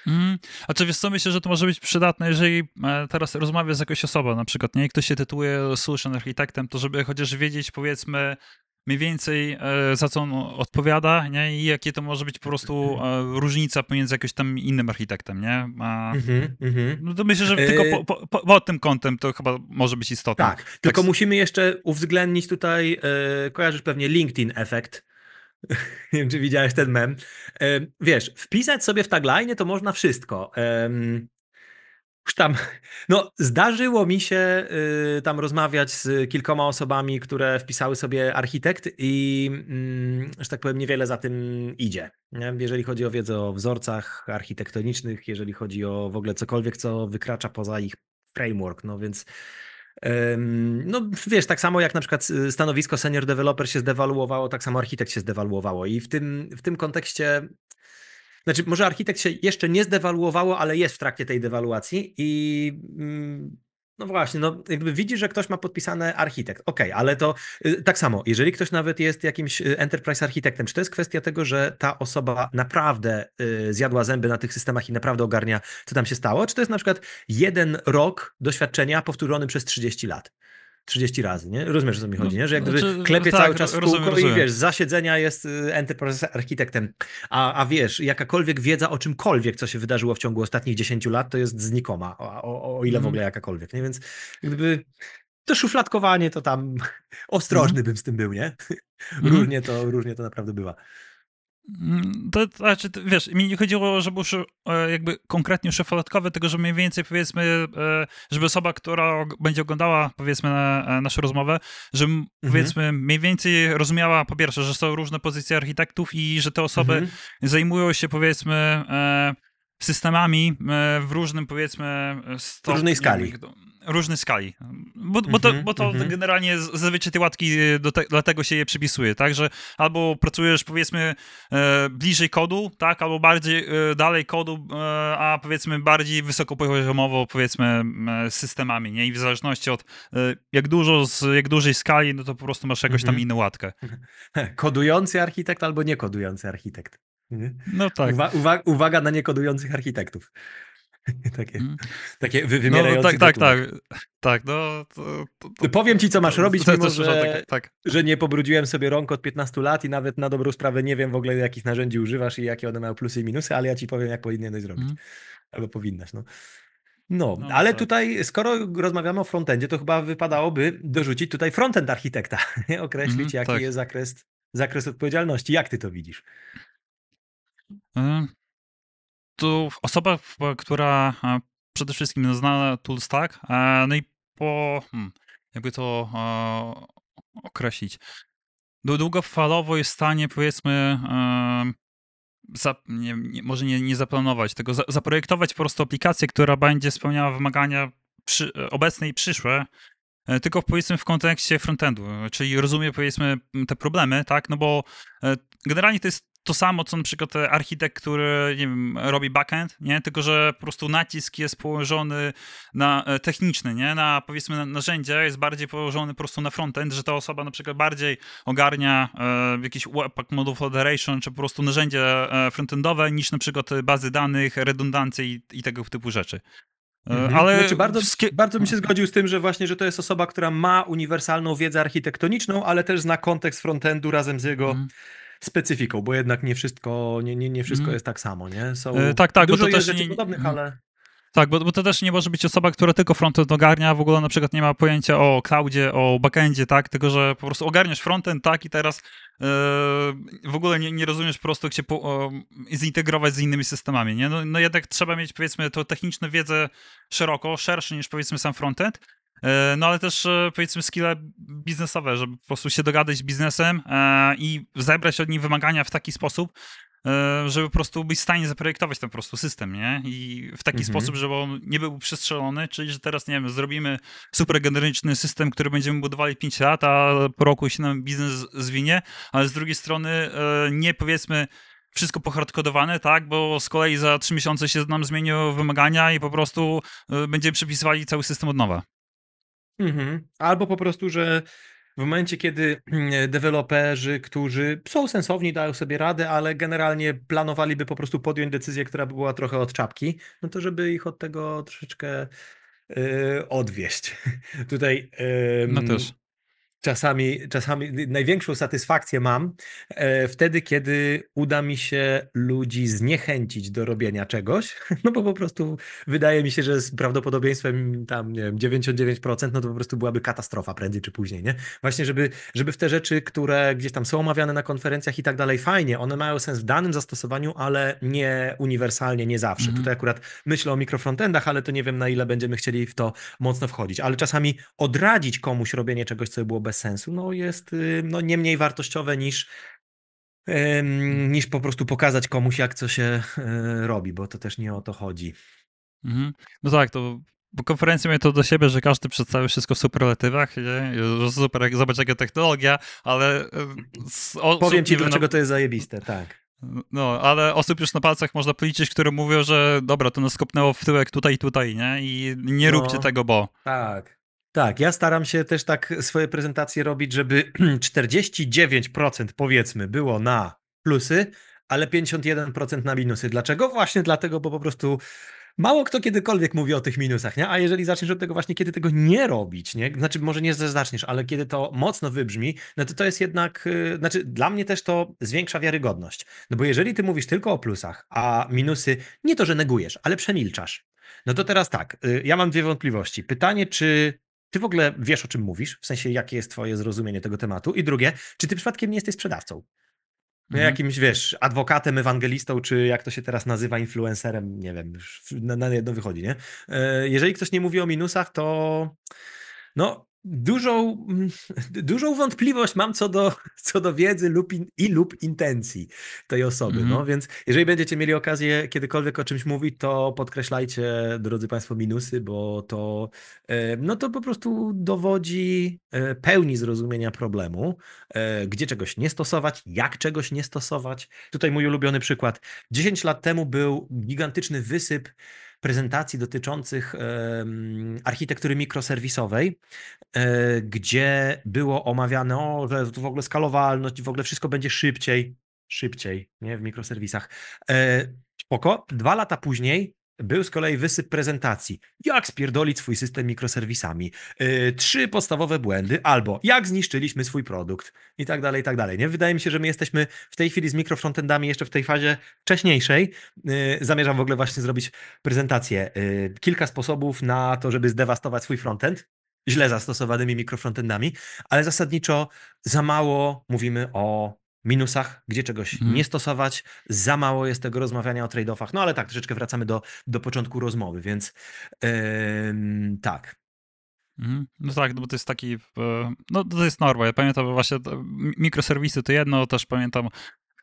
Mm. A czy wiesz co, myślę, że to może być przydatne, jeżeli teraz rozmawiasz z jakąś osobą na przykład, nie? I ktoś się tytułuje solution architektem, to żeby chociaż wiedzieć, powiedzmy, mniej więcej e, za co on odpowiada nie? i jakie to może być po prostu mhm. e, różnica pomiędzy jakimś tam innym architektem, nie? A, mhm, mhm. no to myślę, że tylko e, po, po, po, pod tym kątem to chyba może być istotne. Tak, tylko tak musimy jeszcze uwzględnić tutaj, kojarzysz pewnie LinkedIn efekt, nie wiem, czy widziałeś ten mem. Wiesz, wpisać sobie w tagline to można wszystko tam, no zdarzyło mi się y, tam rozmawiać z kilkoma osobami, które wpisały sobie architekt i, y, że tak powiem, niewiele za tym idzie. Nie? Jeżeli chodzi o wiedzę o wzorcach architektonicznych, jeżeli chodzi o w ogóle cokolwiek, co wykracza poza ich framework, no więc... No wiesz, tak samo jak na przykład y, stanowisko senior developer się zdewaluowało, tak samo architekt się zdewaluowało i w tym, w tym kontekście znaczy, może architekt się jeszcze nie zdewaluowało, ale jest w trakcie tej dewaluacji i. Mm, no właśnie, no jakby widzi, że ktoś ma podpisane architekt. Okej, okay, ale to y, tak samo, jeżeli ktoś nawet jest jakimś y, enterprise architektem, czy to jest kwestia tego, że ta osoba naprawdę y, zjadła zęby na tych systemach i naprawdę ogarnia, co tam się stało, czy to jest na przykład jeden rok doświadczenia powtórzony przez 30 lat? 30 razy, nie? Rozumiesz, o co mi chodzi, no, nie? Że jak znaczy, klepie tak, cały czas w kółko rozumiem. i wiesz, zasiedzenia jest y, enterprise architektem, a, a wiesz, jakakolwiek wiedza o czymkolwiek, co się wydarzyło w ciągu ostatnich 10 lat, to jest znikoma, o, o, o ile w mhm. ogóle jakakolwiek, nie? Więc gdyby to szufladkowanie to tam ostrożny mhm. bym z tym był, nie? Mhm. Różnie to, różnie to naprawdę bywa. Mm, to, znaczy, wiesz, mi nie chodziło, że już e, jakby konkretnie szefolatkowy, tylko że mniej więcej powiedzmy, e, żeby osoba, która będzie oglądała powiedzmy na e, naszą rozmowę, że mhm. powiedzmy mniej więcej rozumiała po pierwsze, że są różne pozycje architektów i że te osoby mhm. zajmują się powiedzmy systemami e, w różnym, powiedzmy, e, stopniu, różnej skali. Różnej skali. Bo, bo to, mhm, bo to mhm. generalnie zazwyczaj te łatki e, te, dlatego się je przypisuje, tak? Że albo pracujesz, powiedzmy, bliżej kodu, tak? Albo bardziej dalej kodu, a powiedzmy bardziej wysoko poziomowo powiedzmy, systemami, nie? I w zależności od jak dużo, z jak dużej skali, no to po prostu masz jakoś tam mhm. inną łatkę. Kodujący architekt albo nie kodujący architekt. No tak. Uwa uwa uwaga na niekodujących architektów. takie, mm. takie wy no, tak, tak, tak, tak. No, to, to, to, Powiem ci, co masz robić, to, mimo, że, tak, że nie pobrudziłem sobie rąk od 15 lat i nawet na dobrą sprawę nie wiem w ogóle, jakich narzędzi używasz i jakie one mają plusy i minusy, ale ja ci powiem, jak powinieneś zrobić. Mm. Albo powinnaś. No. No, no, ale tak. tutaj, skoro rozmawiamy o frontendzie, to chyba wypadałoby dorzucić tutaj frontend architekta, nie? określić, mm, jaki tak. jest zakres, zakres odpowiedzialności. Jak ty to widzisz? Mm, to osoba, która przede wszystkim zna Toolstack, no i po, hmm, jakby to określić, długofalowo jest w stanie, powiedzmy, za, nie, nie, może nie, nie, zaplanować tego, za, zaprojektować po prostu aplikację, która będzie spełniała wymagania przy, obecne i przyszłe E, tylko powiedzmy w kontekście frontendu, czyli rozumie powiedzmy te problemy, tak, no bo e, generalnie to jest to samo, co na przykład architekt, który nie wiem, robi backend, nie? tylko że po prostu nacisk jest położony na e, techniczny, nie? na powiedzmy narzędzie, jest bardziej położony po prostu na frontend, że ta osoba na przykład bardziej ogarnia e, jakiś Webpack Model Federation, czy po prostu narzędzie frontendowe niż na przykład bazy danych, redundancje i, i tego typu rzeczy. E, mhm. Ale znaczy bardzo, bardzo bym się zgodził z tym, że właśnie, że to jest osoba, która ma uniwersalną wiedzę architektoniczną, ale też zna kontekst frontendu razem z jego mhm. specyfiką, bo jednak nie wszystko, nie, nie, nie wszystko mhm. jest tak samo, nie? Są e, tak, tak, dużo bo to też nie, podobnych, ale... Tak, bo, bo to też nie może być osoba, która tylko frontend ogarnia, w ogóle na przykład nie ma pojęcia o cloudzie, o backendzie, tak, tylko że po prostu ogarniasz frontend, tak, i teraz yy, w ogóle nie, nie rozumiesz po prostu, jak się po, o, zintegrować z innymi systemami, nie? No, no jednak trzeba mieć, powiedzmy, to techniczną wiedzę szeroko, szersze niż, powiedzmy, sam frontend, e, no ale też e, powiedzmy skille biznesowe, żeby po prostu się dogadać z biznesem i zebrać od nich wymagania w taki sposób, E, żeby po prostu być w stanie zaprojektować ten prostu system, nie? I w taki mhm. sposób, żeby on nie był przestrzelony, czyli że teraz, nie wiem, zrobimy super generyczny system, który będziemy budowali 5 lat, a po roku się nam biznes zwinie, ale z drugiej strony e, nie powiedzmy wszystko pohardkodowane, tak? Bo z kolei za 3 miesiące się nam zmienią wymagania i po prostu e, będziemy przepisywali cały system od nowa. Mhm. Albo po prostu, że w momencie, kiedy mm, e, deweloperzy, którzy są sensowni, dają sobie radę, ale generalnie planowaliby po prostu podjąć decyzję, która by była trochę od czapki, no to żeby ich od tego troszeczkę yy, odwieść. Tutaj. Yy, no też. Czasami, czasami największą satysfakcję mam e, wtedy, kiedy uda mi się ludzi zniechęcić do robienia czegoś, no bo po prostu wydaje mi się, że z prawdopodobieństwem tam, nie wiem, 99%, no to po prostu byłaby katastrofa prędzej czy później, nie? Właśnie, żeby, żeby w te rzeczy, które gdzieś tam są omawiane na konferencjach i tak dalej, fajnie, one mają sens w danym zastosowaniu, ale nie uniwersalnie, nie zawsze. Mhm. Tutaj akurat myślę o mikrofrontendach, ale to nie wiem, na ile będziemy chcieli w to mocno wchodzić, ale czasami odradzić komuś robienie czegoś, co by było bez sensu, no jest y, no, nie mniej wartościowe niż mm. niż po prostu pokazać komuś, jak co się e, robi, bo to też nie o to chodzi. Mhm. No tak, to bo konferencja mają to do siebie, że każdy przedstawia wszystko w superlatywach, nie? super, jak, zobacz jaka technologia, ale... E, o, Powiem ci, dlaczego na... No to jest zajebiste, tak. No, ale osób już na palcach można policzyć, które mówią, że dobra, to nas kopnęło w tyłek tutaj, tutaj, nie? I nie no. róbcie no, tego, bo... Tak. Tak, ja staram się też tak swoje prezentacje robić, żeby 49% powiedzmy było na plusy, ale 51% na minusy. Dlaczego? Właśnie dlatego, bo po prostu mało kto kiedykolwiek mówi o tych minusach, nie? A jeżeli zaczniesz od tego właśnie, kiedy tego nie robić, nie? Znaczy, może nie zaczniesz, ale kiedy to mocno wybrzmi, no to to jest jednak, yy, znaczy dla mnie też to zwiększa wiarygodność. No bo jeżeli ty mówisz tylko o plusach, a minusy nie to, że negujesz, ale przemilczasz, no to teraz tak, y, ja mam dwie wątpliwości. Pytanie, czy czy w ogóle wiesz, o czym mówisz? W sensie, jakie jest twoje zrozumienie tego tematu? I drugie, czy ty przypadkiem nie jesteś sprzedawcą? No, mhm. Jakimś, wiesz, adwokatem, ewangelistą, czy jak to się teraz nazywa, influencerem, nie wiem, już na, na jedno wychodzi, nie? E, jeżeli ktoś nie mówi o minusach, to no, dużą, mm, dużą wątpliwość mam co do, co do wiedzy lub in, i lub intencji tej osoby. Mm. No mhm. więc jeżeli będziecie mieli okazję kiedykolwiek o czymś mówić, to podkreślajcie, drodzy Państwo, minusy, bo to, e, no to po prostu dowodzi e, pełni zrozumienia problemu, e, gdzie czegoś nie stosować, jak czegoś nie stosować. Tutaj mój ulubiony przykład. 10 lat temu był gigantyczny wysyp prezentacji dotyczących architektury mikroserwisowej, e, gdzie było omawiane, o, że tu w ogóle skalowalność, w ogóle wszystko będzie szybciej, szybciej, nie, w mikroserwisach. E, spoko. Dwa lata później był z kolei wysyp prezentacji. Jak spierdolić swój system mikroserwisami? Yy, trzy podstawowe błędy, albo jak zniszczyliśmy swój produkt i tak dalej, i tak dalej. Nie? Wydaje mi się, że my jesteśmy w tej chwili z mikrofrontendami jeszcze w tej fazie wcześniejszej. Yy, zamierzam w ogóle właśnie zrobić prezentację. Yy, kilka sposobów na to, żeby zdewastować swój frontend źle zastosowanymi mikrofrontendami, ale zasadniczo za mało mówimy o minusach, gdzie czegoś mhm. nie stosować. Za mało jest tego rozmawiania o trade-offach. No ale tak, troszeczkę wracamy do, do początku rozmowy, więc yy, tak. Mhm. No tak, bo to jest taki, e, no to jest norma. Ja pamiętam właśnie e, mikroserwisy to jedno, też pamiętam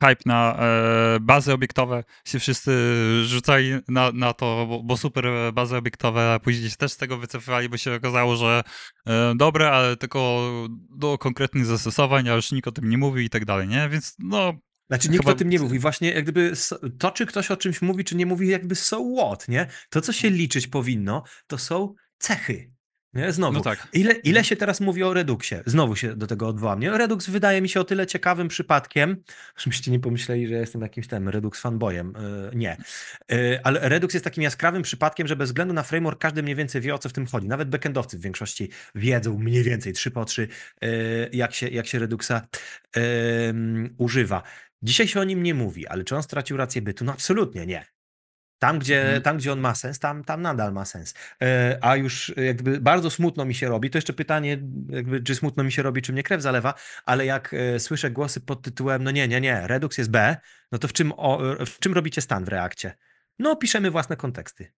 hype na e, bazy obiektowe, się wszyscy rzucali na, na to, bo, bo, super e, bazy obiektowe, a później się też z tego wycofywali, bo się okazało, że e, dobre, ale tylko do konkretnych zastosowań, a już nikt o tym nie mówi i tak dalej, nie? Więc no... Znaczy nikt chyba... o tym nie mówi. Właśnie jak gdyby to, czy ktoś o czymś mówi, czy nie mówi, jakby so what, nie? To, co się mm. liczyć powinno, to są cechy nie? Znowu. No tak. ile, ile mhm. się teraz mówi o Reduxie? Znowu się do tego odwołam. Nie? Redux wydaje mi się o tyle ciekawym przypadkiem, żebyście nie pomyśleli, że jestem jakimś tem Redux fanboyem. Yy, nie. Yy, ale Redux jest takim jaskrawym przypadkiem, że bez względu na framework każdy mniej więcej wie o co w tym chodzi. Nawet backendowcy w większości wiedzą mniej więcej 3 po 3 yy, e, jak, się, jak się Reduxa używa. Dzisiaj się o nim nie mówi, ale czy on stracił rację bytu? No absolutnie nie. Tam gdzie, mhm. tam, gdzie on ma sens, tam, tam nadal ma sens. E, a już jakby bardzo smutno mi się robi, to jeszcze pytanie, jakby, czy smutno mi się robi, czy mnie krew zalewa, ale jak e, słyszę głosy pod tytułem, no nie, nie, nie, Redux jest B, no to w czym, w czym robicie stan w reakcie? No, piszemy własne konteksty.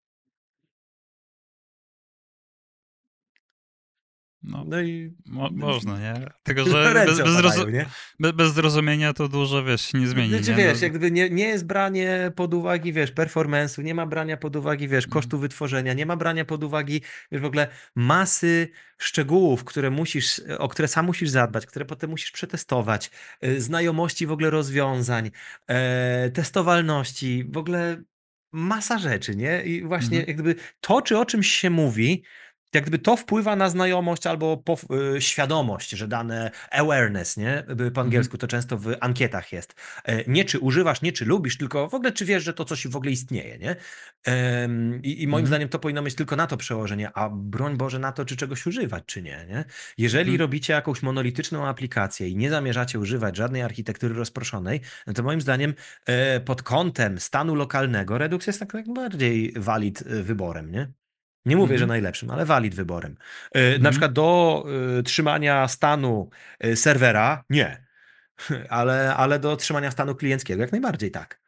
No, no i. Mo można, nie? Tylko, że bez, bez, nie? bez zrozumienia to dużo wiesz, nie znaczy, zmieni. Znaczy, nie? wiesz, jak gdyby nie, nie jest branie pod uwagi, wiesz, performance'u, nie ma brania pod uwagi, wiesz, mm. kosztu wytworzenia, nie ma brania pod uwagi, wiesz, w ogóle masy szczegółów, które musisz, o które sam musisz zadbać, które potem musisz przetestować, y, znajomości w ogóle rozwiązań, e testowalności, w ogóle masa rzeczy, nie? I właśnie jak mhm. jakby to, czy o czymś się mówi, jak gdyby to wpływa na znajomość albo po, y, świadomość, że dane awareness, nie? Po mhm. angielsku to często w ankietach jest. E, nie czy używasz, nie czy lubisz, tylko w ogóle czy wiesz, że to coś w ogóle istnieje, nie? I moim mm. zdaniem to powinno mieć tylko na to przełożenie, a broń Boże na to, czy czegoś używać, czy nie, nie? Jeżeli mm. robicie jakąś monolityczną aplikację i nie zamierzacie używać żadnej architektury rozproszonej, no to moim zdaniem e, pod kątem stanu lokalnego redukcja jest tak najbardziej valid wyborem, nie? Nie mówię, że mhm. najlepszym, ale walid wyborem. Yy, Na mhm. przykład do y, trzymania stanu y, serwera nie, ale, ale do trzymania stanu klienckiego jak najbardziej tak.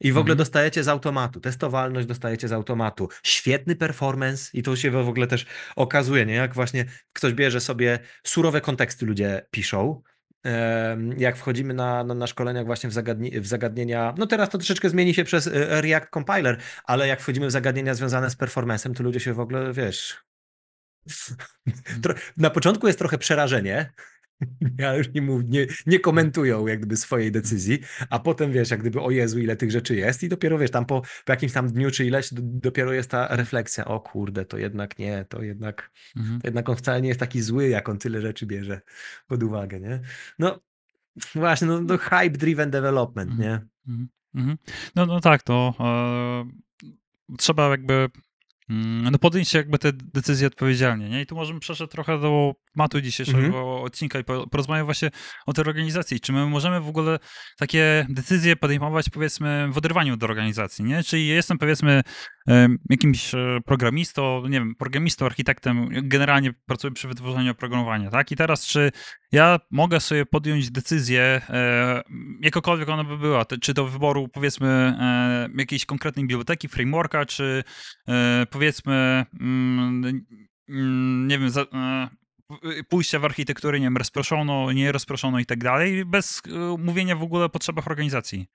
I w mhm. ogóle dostajecie z automatu, testowalność dostajecie z automatu. Świetny performance i to się w ogóle też okazuje, nie? jak właśnie ktoś bierze sobie surowe konteksty, ludzie piszą, jak wchodzimy na, na, na szkoleniach właśnie w, zagadni- w, zagadnienia, no teraz to troszeczkę zmieni się przez e, React Compiler, ale jak wchodzimy w zagadnienia związane z performancem, to ludzie się w ogóle, wiesz... na początku jest trochę przerażenie, Ja już nie, mów, nie, nie komentują jak gdyby swojej decyzji, a potem wiesz, jak gdyby o Jezu, ile tych rzeczy jest i dopiero wiesz, tam po, po jakimś tam dniu czy ileś do, dopiero jest ta refleksja, o kurde, to jednak nie, to jednak, mhm. to jednak on wcale nie jest taki zły, jak on tyle rzeczy bierze pod uwagę, nie? No właśnie, no, no hype-driven development, mhm. nie? Mhm. mhm. No, no tak, to... E, trzeba jakby Mm, no podjąć jakby te decyzje odpowiedzialnie. Nie? I tu możemy przejść trochę do matu dzisiejszego mhm. odcinka i porozmawiać właśnie o tej organizacji. Czy my możemy w ogóle takie decyzje podejmować powiedzmy w oderwaniu do organizacji? Nie? Czyli jestem powiedzmy jakimś e, programistą, no nie wiem, programistą, architektem, generalnie pracuję przy wytworzeniu oprogramowania, tak? I teraz, czy ja mogę sobie podjąć decyzję, e, jakokolwiek ona by była, czy do wyboru, powiedzmy, e, jakiejś konkretnej biblioteki, frameworka, czy powiedzmy, mm, mm, nie wiem, za, pójścia w architekturę, nie wiem, rozproszono, nie rozproszono i tak dalej, bez mówienia w ogóle o potrzebach organizacji.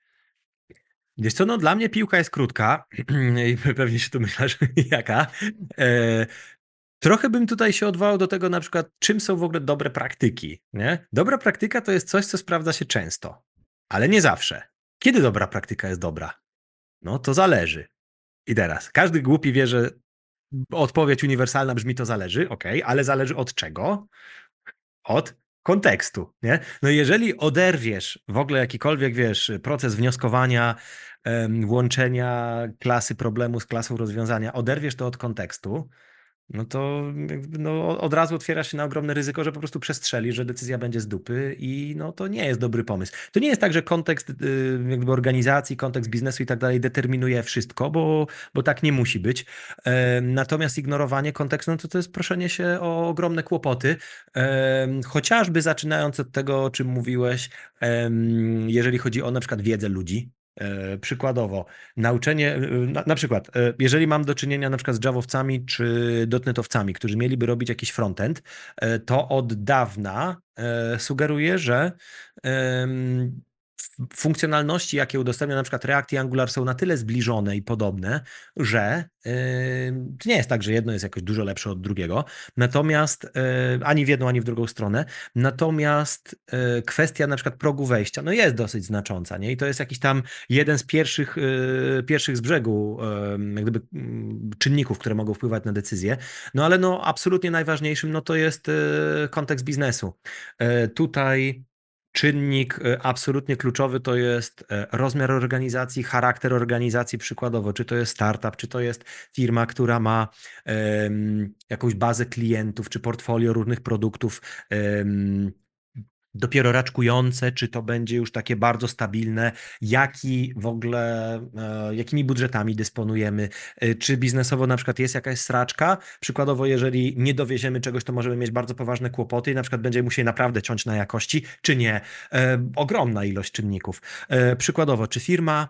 Wiesz co, no dla mnie piłka jest krótka i pewnie się tu myślasz jaka. E, trochę bym tutaj się odwołał do tego na przykład, czym są w ogóle dobre praktyki. Nie? Dobra praktyka to jest coś, co sprawdza się często, ale nie zawsze. Kiedy dobra praktyka jest dobra? No to zależy. I teraz, każdy głupi wie, że odpowiedź uniwersalna brzmi to zależy, ok, ale zależy od czego? Od kontekstu, nie? No jeżeli oderwiesz w ogóle jakikolwiek, wiesz, proces wnioskowania, łączenia klasy problemu z klasą rozwiązania, oderwiesz to od kontekstu, no to no, od razu otwiera się na ogromne ryzyko, że po prostu przestrzeli, że decyzja będzie z dupy i no to nie jest dobry pomysł. To nie jest tak, że kontekst y, jakby organizacji, kontekst biznesu i tak dalej determinuje wszystko, bo, bo tak nie musi być. Natomiast ignorowanie kontekstu no to, to jest proszenie się o ogromne kłopoty, chociażby zaczynając od tego, o czym mówiłeś, jeżeli chodzi o na przykład wiedzę ludzi, E, przykładowo, nauczenie, e, na, na, przykład, e, jeżeli mam do czynienia na przykład z Javowcami czy dotnetowcami, którzy mieliby robić jakiś frontend, to od dawna sugeruję, że funkcjonalności, jakie udostępnia na przykład React i Angular są na tyle zbliżone i podobne, że yy, nie jest tak, że jedno jest jakoś dużo lepsze od drugiego, natomiast yy, ani w jedną, ani w drugą stronę, natomiast yy, kwestia na przykład progu wejścia, no jest dosyć znacząca, nie? I to jest jakiś tam jeden z pierwszych, y, pierwszych z brzegu jak gdyby czynników, które mogą wpływać na decyzję, no ale no absolutnie najważniejszym, no to jest y, kontekst biznesu. Y, tutaj czynnik e, absolutnie kluczowy to jest e, rozmiar organizacji, charakter organizacji przykładowo, czy to jest startup, czy to jest firma, która ma jakąś bazę klientów, czy portfolio różnych produktów dopiero raczkujące, czy to będzie już takie bardzo stabilne, jaki w ogóle, e, jakimi budżetami dysponujemy, e, czy biznesowo na przykład jest jakaś straczka, przykładowo jeżeli nie dowieziemy czegoś, to możemy mieć bardzo poważne kłopoty i na przykład będziemy musieli naprawdę ciąć na jakości, czy nie, e, ogromna ilość czynników. Przykładowo, czy firma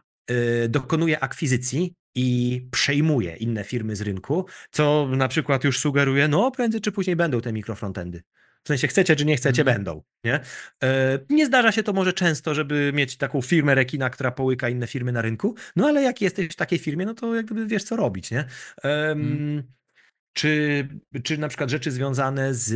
dokonuje akwizycji, i przejmuje inne firmy z rynku, co na przykład już sugeruje, no prędzej czy później będą te mikrofrontendy. W sensie chcecie czy nie chcecie, mm. będą. Nie? E, nie zdarza się to może często, żeby mieć taką firmę rekina, która połyka inne firmy na rynku, no ale jak jesteś w takiej firmie, no to jak gdyby wiesz co robić. Nie? Mm. czy, czy na przykład rzeczy związane z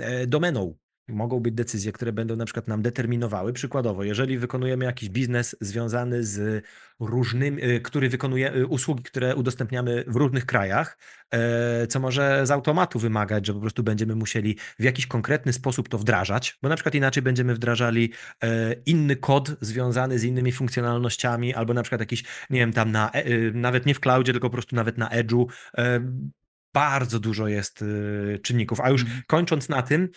e, domeną mogą być decyzje, które będą na przykład nam determinowały. Przykładowo, jeżeli wykonujemy jakiś biznes związany z różnymi, y, który wykonuje y, usługi, które udostępniamy w różnych krajach, e, co może z automatu wymagać, że po prostu będziemy musieli w jakiś konkretny sposób to wdrażać, bo na przykład inaczej będziemy wdrażali e, inny kod związany z innymi funkcjonalnościami, albo na przykład jakiś, nie wiem, tam na, e, y, nawet nie w cloudzie, tylko po prostu nawet na edge'u bardzo dużo jest y, czynników. A już mhm. kończąc na tym,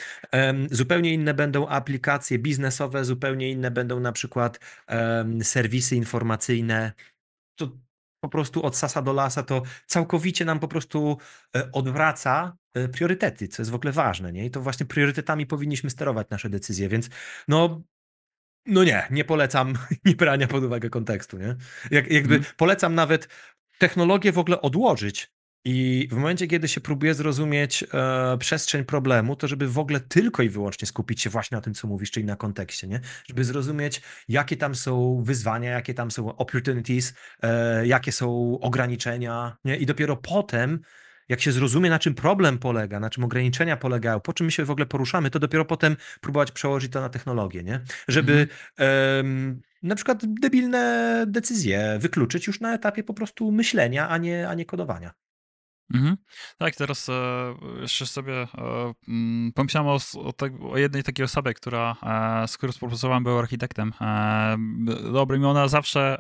zupełnie inne będą aplikacje biznesowe, zupełnie inne będą na przykład serwisy informacyjne. To po prostu od sasa do lasa to całkowicie nam po prostu e, odwraca e, priorytety, co jest w ogóle ważne, nie? I to właśnie priorytetami powinniśmy sterować nasze decyzje, więc no no nie, nie polecam nie brania pod uwagę kontekstu, nie? Jak, jakby mm. polecam nawet technologię w ogóle odłożyć i w momencie, kiedy się próbuje zrozumieć e, przestrzeń problemu, to żeby w ogóle tylko i wyłącznie skupić się właśnie na tym, co mówisz, czyli na kontekście, nie? Żeby zrozumieć, jakie tam są wyzwania, jakie tam są opportunities, e, jakie są ograniczenia, nie? I dopiero potem, jak się zrozumie, na czym problem polega, na czym ograniczenia polegają, po czym my się w ogóle poruszamy, to dopiero potem próbować przełożyć to na technologię, nie? Żeby... e, na przykład debilne decyzje wykluczyć już na etapie po prostu myślenia, a nie, a nie kodowania. Mhm. Tak, teraz e, jeszcze sobie e, mm, pomyślałem o, o, te, o, jednej takiej osobie, która, e, z którą współpracowałem, był architektem dobrym i ona zawsze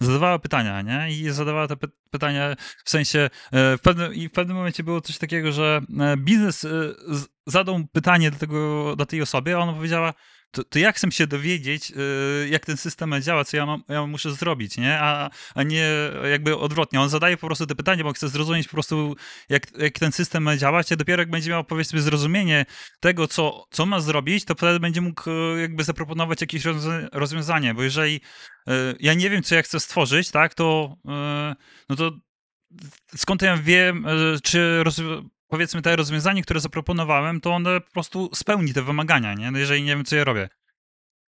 zadawała pytania, nie? I zadawała te py pytania w sensie, w pewnym, i w pewnym momencie było coś takiego, że biznes zadał pytanie do, tego, do tej osoby, a ona powiedziała, to, to ja chcę się dowiedzieć, y, jak ten system działa, co ja, mam, ja muszę zrobić, nie? A, a nie jakby odwrotnie. On zadaje po prostu te pytania, bo chce zrozumieć po prostu, jak, jak ten system działa, a dopiero jak będzie miał, powiedzmy, zrozumienie tego, co, co ma zrobić, to wtedy będzie mógł y, jakby zaproponować jakieś rozwiązanie, bo jeżeli y, ja nie wiem, co ja chcę stworzyć, tak, to no to skąd ja wiem, czy powiedzmy te rozwiązanie, które zaproponowałem, to one po prostu spełni te wymagania, nie? No, jeżeli nie wiem, co ja robię.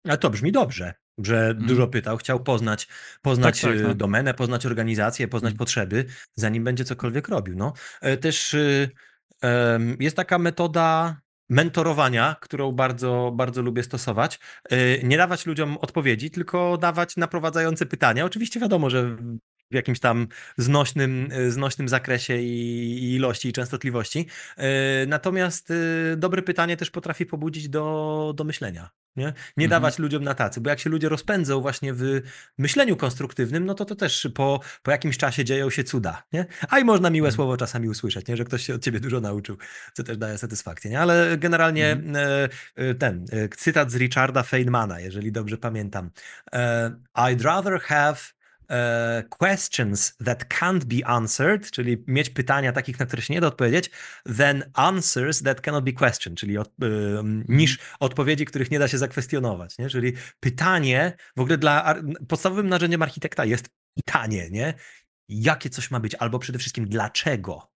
A to brzmi dobrze, że hmm. dużo pytał, chciał poznać, poznać tak, tak, e, tak. domenę, poznać organizację, poznać hmm. potrzeby, zanim będzie cokolwiek robił. No. E, też y, jest taka metoda mentorowania, którą bardzo, bardzo lubię stosować. E, nie dawać ludziom odpowiedzi, tylko dawać naprowadzające pytania. Oczywiście wiadomo, że w jakimś tam znośnym, e, znośnym zakresie i, ilości i częstotliwości. E, natomiast e, dobre pytanie też potrafi pobudzić do, do myślenia. Nie, nie mhm. dawać ludziom na tacy, bo jak się ludzie rozpędzą właśnie w myśleniu konstruktywnym, no to to też po, po jakimś czasie dzieją się cuda. Nie? A i można miłe mhm. słowo czasami usłyszeć, nie? że ktoś się od ciebie dużo nauczył, co też daje satysfakcję. Nie? Ale generalnie mhm. ten cytat z Richarda Feynmana, jeżeli dobrze pamiętam. I'd rather have E, questions that can't be answered, czyli mieć pytania takich, na które się nie da odpowiedzieć, than answers that cannot be questioned, czyli od, e, niż mhm. odpowiedzi, których nie da się zakwestionować. Nie? Czyli pytanie, w ogóle dla podstawowym narzędziem architekta jest pytanie, nie? Jakie coś ma być, albo przede wszystkim dlaczego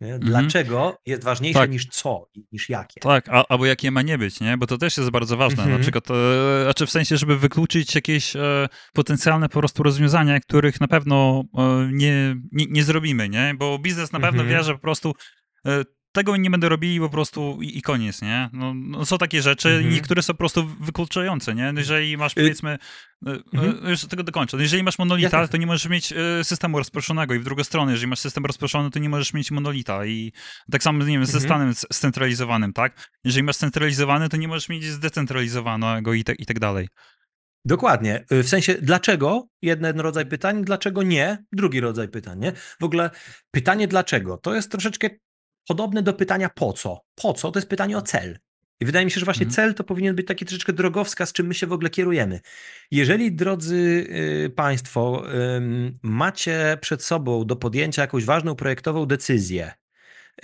Mhm. Dlaczego mm -hmm. jest ważniejsze tak. niż co, niż jakie. Tak, a, albo jakie ma nie być, nie? bo to też jest bardzo ważne. Mm -hmm. Na mhm. przykład, e, znaczy w sensie, żeby wykluczyć jakieś e, potencjalne po prostu rozwiązania, których na pewno e, nie, nie, nie, zrobimy, nie? bo biznes na pewno mm -hmm. wie, że po prostu e, tego nie będę robili po prostu i, i koniec, nie? No, no, są takie rzeczy, mhm. niektóre są po prostu wykluczające, nie? No, jeżeli masz, y- powiedzmy, y, y, mhm. już tego dokończę, no, jeżeli masz monolita, Jasne. to nie możesz mieć systemu rozproszonego i w drugą stronę, jeżeli masz system rozproszony, to nie możesz mieć monolita i tak samo, nie wiem, ze mhm. stanem scentralizowanym, tak? Jeżeli masz centralizowany, to nie możesz mieć zdecentralizowanego i, te, i tak dalej. Dokładnie. W sensie, dlaczego? Jeden rodzaj pytań, dlaczego nie? Drugi rodzaj pytań, nie? W ogóle pytanie dlaczego? To jest troszeczkę podobne do pytania po co. Po co to jest pytanie o cel. I wydaje mi się, że właśnie mhm. cel to powinien być taki troszeczkę drogowskaz, czym my się w ogóle kierujemy. Jeżeli, drodzy y, Państwo, macie przed sobą do podjęcia jakąś ważną projektową decyzję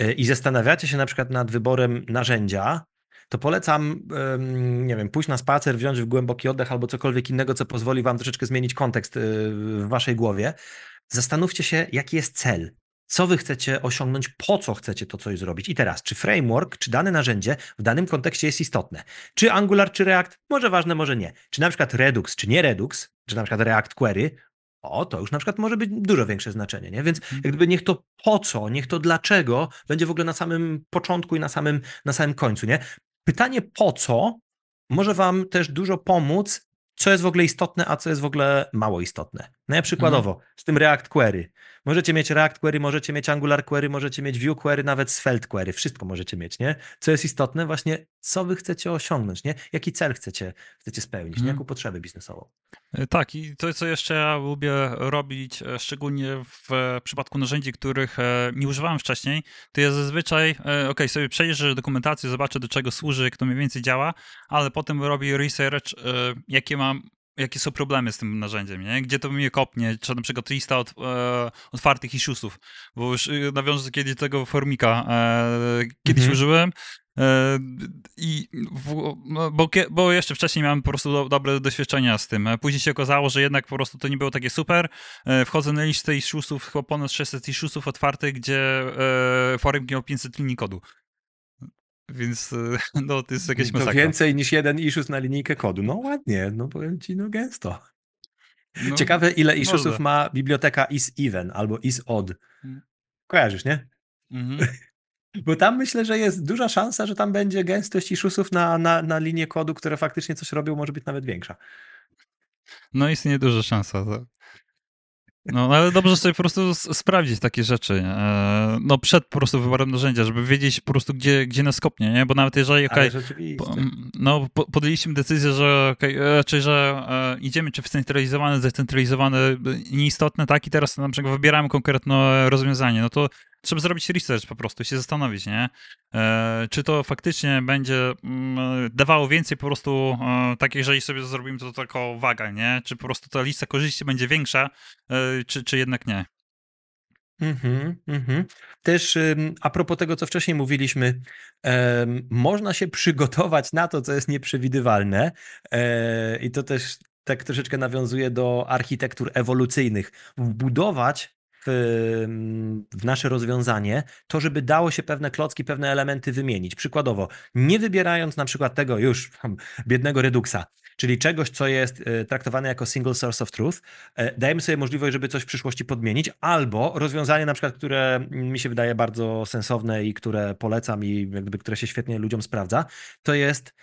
y, i zastanawiacie się na przykład nad wyborem narzędzia, to polecam, nie wiem, pójść na spacer, wziąć w głęboki oddech albo cokolwiek innego, co pozwoli Wam troszeczkę zmienić kontekst y, w Waszej głowie. Zastanówcie się, jaki jest cel co wy chcecie osiągnąć, po co chcecie to coś zrobić. I teraz, czy framework, czy dane narzędzie w danym kontekście jest istotne? Czy Angular, czy React? Może ważne, może nie. Czy na przykład Redux, czy nie Redux, czy na przykład React Query? O, to już na przykład może być dużo większe znaczenie, nie? Więc mhm. jak gdyby niech to po co, niech to dlaczego będzie w ogóle na samym początku i na samym, na samym końcu, nie? Pytanie po co może wam też dużo pomóc, co jest w ogóle istotne, a co jest w ogóle mało istotne. No przykładowo, mhm. z tym React Query. Możecie mieć React Query, możecie mieć Angular Query, możecie mieć Vue Query, nawet Svelte Query, wszystko możecie mieć, nie? Co jest istotne, właśnie co wy chcecie osiągnąć, nie? Jaki cel chcecie, chcecie spełnić, mhm. nie? jaką potrzebę biznesową. E, tak, i to, co jeszcze ja lubię robić, e, szczególnie w e, przypadku narzędzi, których nie używałem wcześniej, to ja zazwyczaj, ok, sobie przejrzę dokumentację, zobaczę do czego służy, jak to mniej więcej działa, ale potem robię research, jakie mam jakie są problemy z tym narzędziem, nie? gdzie to mnie kopnie, czy na przykład lista od, e, otwartych issuesów, bo już e, nawiążę kiedyś do tego formika, e, kiedyś mhm. użyłem e, i w, no, bo, bo, jeszcze wcześniej miałem po prostu do, dobre doświadczenia z tym. Później się okazało, że jednak po prostu to nie było takie super. E, wchodzę na listę issuesów, chyba ponad 600 issuesów otwartych, gdzie forum miał 500 linii kodu. Więc e, no, to jest jakieś masakra. To więcej niż jeden issues na linijkę kodu. No ładnie, no powiem ci, no gęsto. No, Ciekawe, ile no issuesów ma biblioteka is even albo is odd. Mm. Kojarzysz, nie? Mhm. Bo tam myślę, że jest duża szansa, że tam będzie gęstość iszusów na, na, na linię kodu, które faktycznie coś robią, może być nawet większa. No istnieje duża szansa. Tak. No, ale dobrze sobie po prostu sprawdzić takie rzeczy. E, no, przed po prostu wyborem narzędzia, żeby wiedzieć po prostu, gdzie, gdzie nas kopnie, nie? Bo nawet jeżeli, okej, okay, no, podjęliśmy decyzję, że, okay, e, że e, idziemy czy w centralizowany, zdecentralizowany, e, nieistotne, tak? I teraz na przykład wybieramy konkretne rozwiązanie, no to trzeba zrobić research po prostu, się zastanowić, nie? E, czy to faktycznie będzie mm, dawało więcej po prostu, e, tak jeżeli sobie zrobimy to tylko waga, nie? Czy po prostu ta lista korzyści będzie większa, e, czy, czy jednak nie? Mhm, mhm. Też a propos tego, co wcześniej mówiliśmy, można się przygotować na to, co jest nieprzewidywalne i to też tak troszeczkę nawiązuje do architektur ewolucyjnych. Wbudować w, w nasze rozwiązanie to, żeby dało się pewne klocki, pewne elementy wymienić. Przykładowo, nie wybierając na przykład tego już biednego reduksa, czyli czegoś, co jest y, traktowane jako single source of truth, e, dajemy sobie możliwość, żeby coś w przyszłości podmienić, albo rozwiązanie na przykład, które mi się wydaje bardzo sensowne i które polecam i jakby, które się świetnie ludziom sprawdza, to jest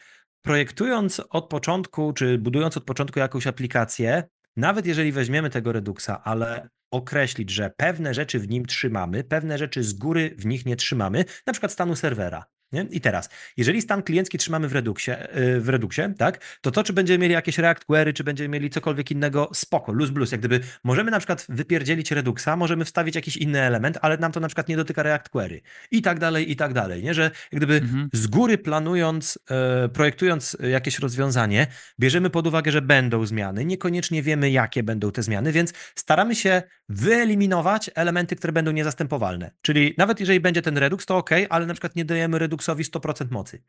projektując od początku, czy budując od początku jakąś aplikację, nawet jeżeli weźmiemy tego Reduxa, ale określić, że pewne rzeczy w nim trzymamy, pewne rzeczy z góry w nich nie trzymamy, na przykład stanu serwera. Nie? I teraz, jeżeli stan kliencki trzymamy w reduksie, y, w reduksie tak, to to, czy będziemy mieli jakieś React query, czy będziemy mieli cokolwiek innego, spoko, luz blues, jak gdyby możemy na przykład wypierdzielić reduxa, możemy wstawić jakiś inny element, ale nam to na przykład nie dotyka React query i tak dalej, i tak dalej, nie? że jak gdyby mhm. z góry planując, e, projektując jakieś rozwiązanie, bierzemy pod uwagę, że będą zmiany, niekoniecznie wiemy, jakie będą te zmiany, więc staramy się wyeliminować elementy, które będą niezastępowalne, czyli nawet jeżeli będzie ten redux, to ok, ale na przykład nie dajemy redux Fluxowi 100% mocy.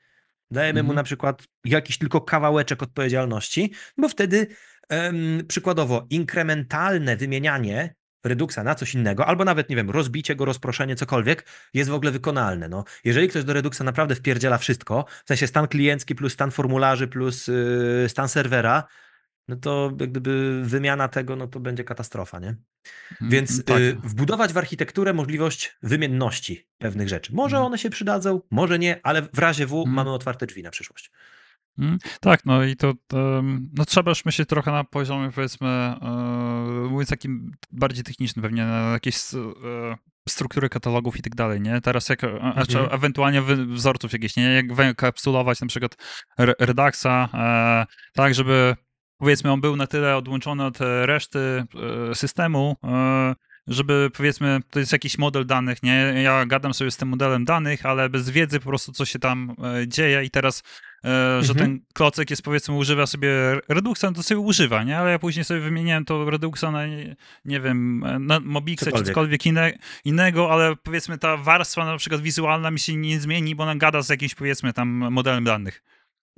Dajemy mhm. mu na przykład jakiś tylko kawałeczek odpowiedzialności, bo wtedy przykładowo inkrementalne wymienianie Reduksa na coś innego, albo nawet, nie wiem, rozbicie go, rozproszenie, cokolwiek, jest w ogóle wykonalne. No, jeżeli ktoś do Reduksa naprawdę wpierdziela wszystko, w sensie stan kliencki plus stan formularzy plus yy, stan serwera, no to jak gdyby wymiana tego, no to będzie katastrofa, nie? Mm, Więc mm, tak. y, wbudować w architekturę możliwość wymienności pewnych rzeczy. Może mm. one się przydadzą, może nie, ale w razie W mamy otwarte drzwi na przyszłość. tak, no i to, no trzeba już myśleć trochę na poziomie powiedzmy, yy, mówiąc takim bardziej technicznym pewnie, na jakieś e, struktury katalogów i tak dalej, nie? Teraz jak, e, mhm. Mm ewentualnie wzorców jakieś, nie? Jak kapsulować na przykład redaksa, e, tak, żeby powiedzmy on był na tyle odłączony od e, reszty e, systemu, e, żeby powiedzmy, to jest jakiś model danych, nie? Ja gadam sobie z tym modelem danych, ale bez wiedzy po prostu, co się tam dzieje i teraz, że mhm. ten klocek jest powiedzmy, używa sobie Reduxa, no to sobie używa, nie? Ale ja później sobie wymieniłem to Reduxa na, nie wiem, na Mobixa cokolwiek. czy cokolwiek inne, innego, ale powiedzmy ta warstwa na przykład wizualna mi się nie zmieni, bo ona gada z jakimś powiedzmy tam modelem danych.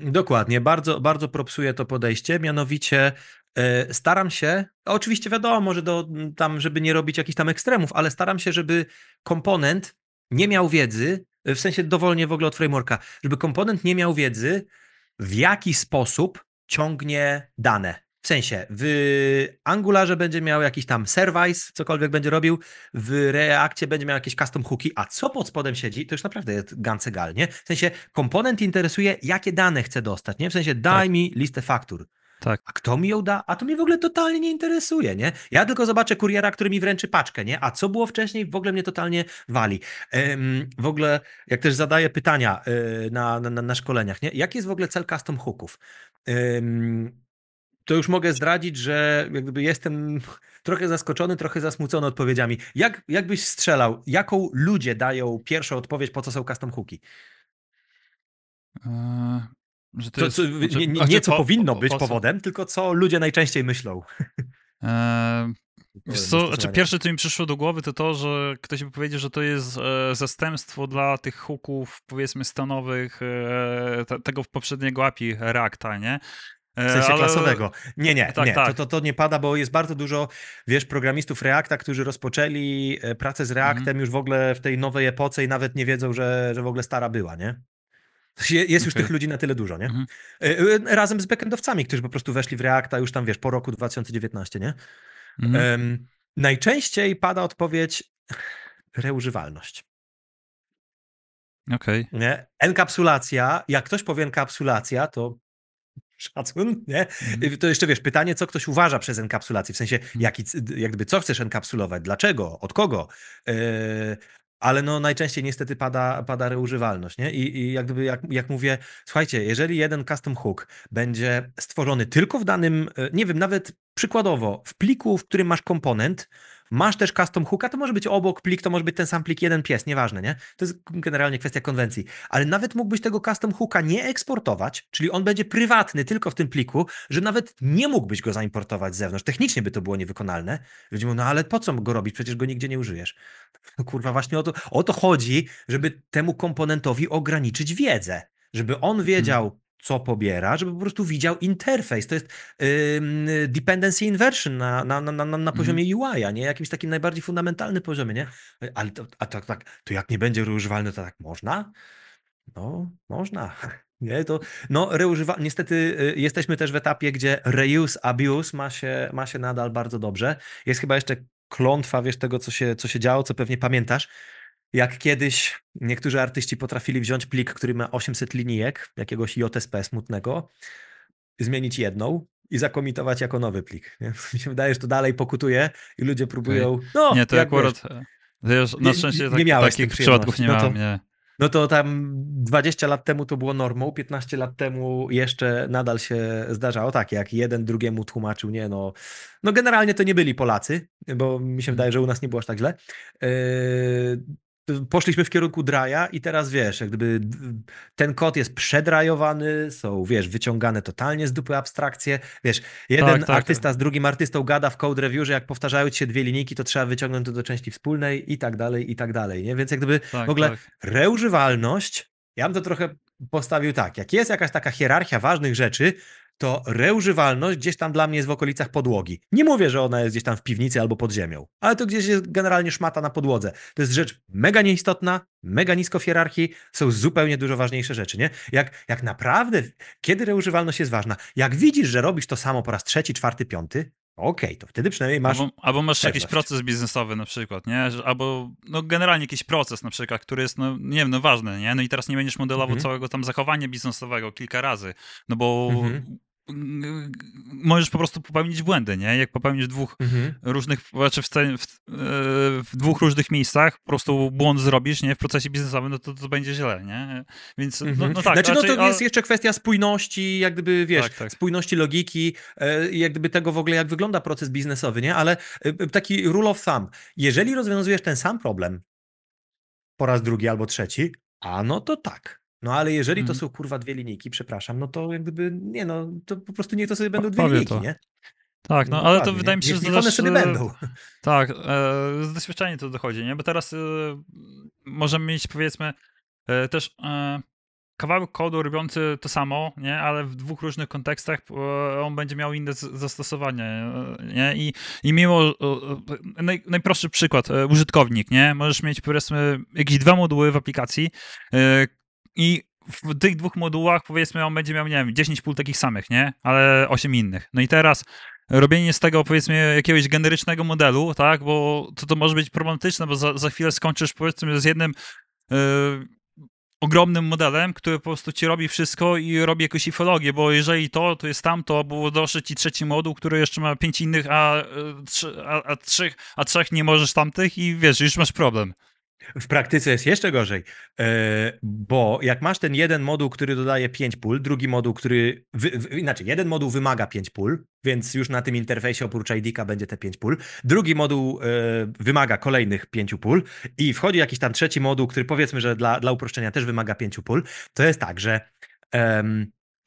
Dokładnie, bardzo, bardzo propsuję to podejście, mianowicie e, staram się, oczywiście wiadomo, że do, tam, żeby nie robić jakichś tam ekstremów, ale staram się, żeby komponent nie miał wiedzy, e, w sensie dowolnie w ogóle od frameworka, żeby komponent nie miał wiedzy, w jaki sposób ciągnie dane. W sensie, w Angularze będzie miał jakiś tam service, cokolwiek będzie robił, w Reakcie będzie miał jakieś custom hooki, a co pod spodem siedzi, to już naprawdę jest gal nie? W sensie, komponent interesuje, jakie dane chce dostać, nie? W sensie, daj tak. mi listę faktur. Tak. A kto mi ją da? A to mnie w ogóle totalnie nie interesuje, nie? Ja tylko zobaczę kuriera, który mi wręczy paczkę, nie? A co było wcześniej, w ogóle mnie totalnie wali. Ym, w ogóle, jak też zadaję pytania yy, na, na, na szkoleniach, nie? Jaki jest w ogóle cel custom hooków? Ym, to już mogę zdradzić, że jakby jestem trochę zaskoczony, trochę zasmucony odpowiedziami. Jak, jak byś strzelał? Jaką ludzie dają pierwszą odpowiedź, po co są custom hooki? Eee, że to, to jest, co, znaczy, nie, nie co po, powinno po, być po, powodem, tylko co ludzie najczęściej myślą. Eee, Wiesz co, znaczy pierwsze, co mi przyszło do głowy, to to, że ktoś by powiedział, że to jest e, zastępstwo dla tych hooków, powiedzmy, stanowych e, te, tego poprzedniego API Reacta, nie? W sensie ale... klasowego. Nie, nie, tak, nie. Tak. To, to, to nie pada, bo jest bardzo dużo, wiesz, programistów Reacta, którzy rozpoczęli e, pracę z Reactem mm. już w ogóle w tej nowej epoce i nawet nie wiedzą, że, że w ogóle stara była, nie? Jest już okay. tych ludzi na tyle dużo, nie? Mm. Razem z backendowcami, którzy po prostu weszli w Reacta już tam, wiesz, po roku 2019, nie? Mm. Um, najczęściej pada odpowiedź reużywalność. Okej. Okay. Enkapsulacja, jak ktoś powie enkapsulacja, to szacun, nie? Mhm. To jeszcze wiesz, pytanie, co ktoś uważa przez enkapsulację, w sensie mhm. jaki, jak gdyby, co chcesz enkapsulować, dlaczego, od kogo, yy, ale no najczęściej niestety pada, pada reużywalność, nie? I, i jak, gdyby, jak, jak mówię, słuchajcie, jeżeli jeden custom hook będzie stworzony tylko w danym, e, nie wiem, nawet przykładowo w pliku, w którym masz komponent, Masz też custom hooka, to może być obok plik, to może być ten sam plik, jeden pies, nieważne, nie? To jest generalnie kwestia konwencji. Ale nawet mógłbyś tego custom hooka nie eksportować, czyli on będzie prywatny tylko w tym pliku, że nawet nie mógłbyś go zaimportować z zewnątrz. Technicznie by to było niewykonalne. Ludzie mówią, no ale po co go robić, przecież go nigdzie nie użyjesz. No, kurwa, właśnie o to, o to chodzi, żeby temu komponentowi ograniczyć wiedzę żeby on mhm. wiedział, co pobiera, żeby po prostu widział interfejs. To jest yy, dependency inversion na, na, na, na, na mhm. poziomie mm. UI-a, nie? Jakimś takim najbardziej fundamentalnym poziomie, nie? Ale to, a tak, tak, to jak nie będzie reużywalne, to tak można? No, można. Nie, to no, reużywa... Niestety y, jesteśmy też w etapie, gdzie reuse, abuse ma się, ma się nadal bardzo dobrze. Jest chyba jeszcze klątwa, wiesz, tego, co się, co się działo, co pewnie pamiętasz, jak kiedyś niektórzy artyści potrafili wziąć plik, który ma 800 linijek, jakiegoś JSP smutnego, zmienić jedną i zakomitować jako nowy plik. Nie? Mi się wydaje, że to dalej pokutuje i ludzie próbują. No, nie, to akurat. Wiesz, na szczęście nie, tak, takich przypadków nie miałem. No to, nie. no to tam 20 lat temu to było normą, 15 lat temu jeszcze nadal się zdarzało tak, jak jeden drugiemu tłumaczył, nie no, no generalnie to nie byli Polacy, bo mi się mhm. wydaje, że u nas nie było aż tak źle. Yy, poszliśmy w kierunku draja i teraz wiesz, jak gdyby ten kod jest przedrajowany, są, wiesz, wyciągane totalnie z dupy abstrakcje. Wiesz, jeden tak, tak, artysta tak. z drugim artystą gada w code review, że jak powtarzają ci się dwie linijki, to trzeba wyciągnąć to do części wspólnej i tak dalej, i tak dalej, nie? Więc jak gdyby tak, w ogóle tak. reużywalność, ja bym to trochę postawił tak, jak jest jakaś taka hierarchia ważnych rzeczy, to reużywalność gdzieś tam dla mnie jest w okolicach podłogi. Nie mówię, że ona jest gdzieś tam w piwnicy albo pod ziemią, ale to gdzieś jest generalnie szmata na podłodze. To jest rzecz mega nieistotna, mega nisko w hierarchii, są zupełnie dużo ważniejsze rzeczy, nie? Jak, jak naprawdę, kiedy reużywalność jest ważna? Jak widzisz, że robisz to samo po raz trzeci, czwarty, piąty, Okej, okay, to wtedy przynajmniej masz. Albo, albo masz jakiś proces biznesowy na przykład, nie? Albo no, generalnie jakiś proces na przykład, który jest, no nie wiem, no ważny, nie? No i teraz nie będziesz modelował mhm. całego tam zachowania biznesowego kilka razy, no bo mhm możesz po prostu popełnić błędy, nie? Jak popełnisz dwóch mhm. różnych, znaczy w, w, e, w, dwóch różnych miejscach po prostu błąd zrobisz, nie? W procesie biznesowym, no to, to będzie źle, nie? Więc, no, mhm. no, tak. Znaczy, no raczej, no to jest jeszcze kwestia spójności, jak gdyby, wiesz, tak, tak. spójności logiki, e, jak gdyby tego w ogóle, jak wygląda proces biznesowy, nie? Ale e, taki rule of thumb. Jeżeli rozwiązujesz ten sam problem po raz drugi albo trzeci, a no to tak. No ale jeżeli to mhm. są kurwa dwie linijki, przepraszam, no to jak gdyby, nie no, to po prostu niech to sobie będą dwie linijki, nie? Tak, no, no ale to wydaje mi się, że niech one sobie y, będą. Tak, e, z doświadczenia to dochodzi, nie? Bo teraz e, możemy mieć powiedzmy e, też e, kawałek kodu robiący to samo, nie? ale w dwóch różnych kontekstach e, on będzie miał inne zastosowanie. E, nie? I, I mimo naj, najprostszy przykład, użytkownik, nie? Możesz mieć powiedzmy jakieś dwa moduły w aplikacji, i w tych dwóch modułach powiedzmy on będzie miał, nie wiem, 10 pól takich samych, nie? Ale 8 innych. No i teraz robienie z tego powiedzmy jakiegoś generycznego modelu, tak? Bo to, to może być problematyczne, bo za, za chwilę skończysz powiedzmy z jednym yy, ogromnym modelem, który po prostu ci robi wszystko i robi jakąś ifologię, bo jeżeli to, to jest tamto, bo doszedł ci trzeci moduł, który jeszcze ma pięć innych, a, yy, a, a, trzech, a trzech nie możesz tamtych i wiesz, już masz problem. W praktyce jest jeszcze gorzej, e, bo jak masz ten jeden moduł, który dodaje 5 pól, drugi moduł, który. inaczej, jeden moduł wymaga 5 pól, więc już na tym interfejsie oprócz IDK będzie te 5 pól. Drugi moduł e, wymaga kolejnych 5 pól i wchodzi jakiś tam trzeci moduł, który powiedzmy, że dla, dla uproszczenia też wymaga 5 pól. To jest tak, że.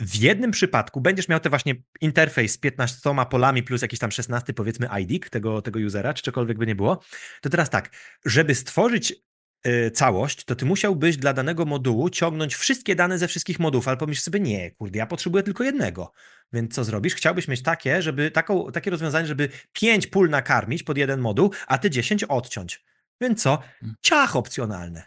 W jednym przypadku będziesz miał te właśnie interfejs z 15 polami plus jakiś tam 16 powiedzmy ID tego, tego usera, czy czegokolwiek by nie było. To teraz tak, żeby stworzyć y, całość, to ty musiałbyś dla danego modułu ciągnąć wszystkie dane ze wszystkich modułów, ale pomyśl sobie, nie, kurde, ja potrzebuję tylko jednego. Więc co zrobisz? Chciałbyś mieć takie, żeby taką, takie rozwiązanie, żeby pięć pól nakarmić pod jeden moduł, a ty 10 odciąć. Więc co? Mm. Ciach opcjonalne.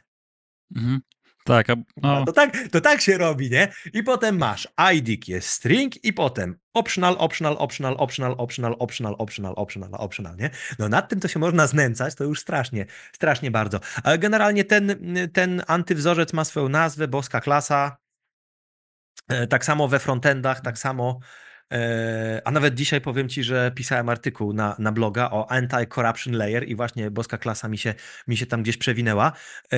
Mhm. Tak, a, no. to tak, to tak się robi, nie? I potem masz ID jest string i potem optional, optional, optional, optional, optional, optional, optional, optional, optional, nie? No nad tym to się można znęcać, to już strasznie, strasznie bardzo. Ale generalnie ten, ten antywzorzec ma swoją nazwę, boska klasa, e, tak samo we frontendach, tak samo E, a nawet dzisiaj powiem Ci, że pisałem artykuł na, na bloga o anti-corruption layer i właśnie boska klasa mi się, mi się tam gdzieś przewinęła. E,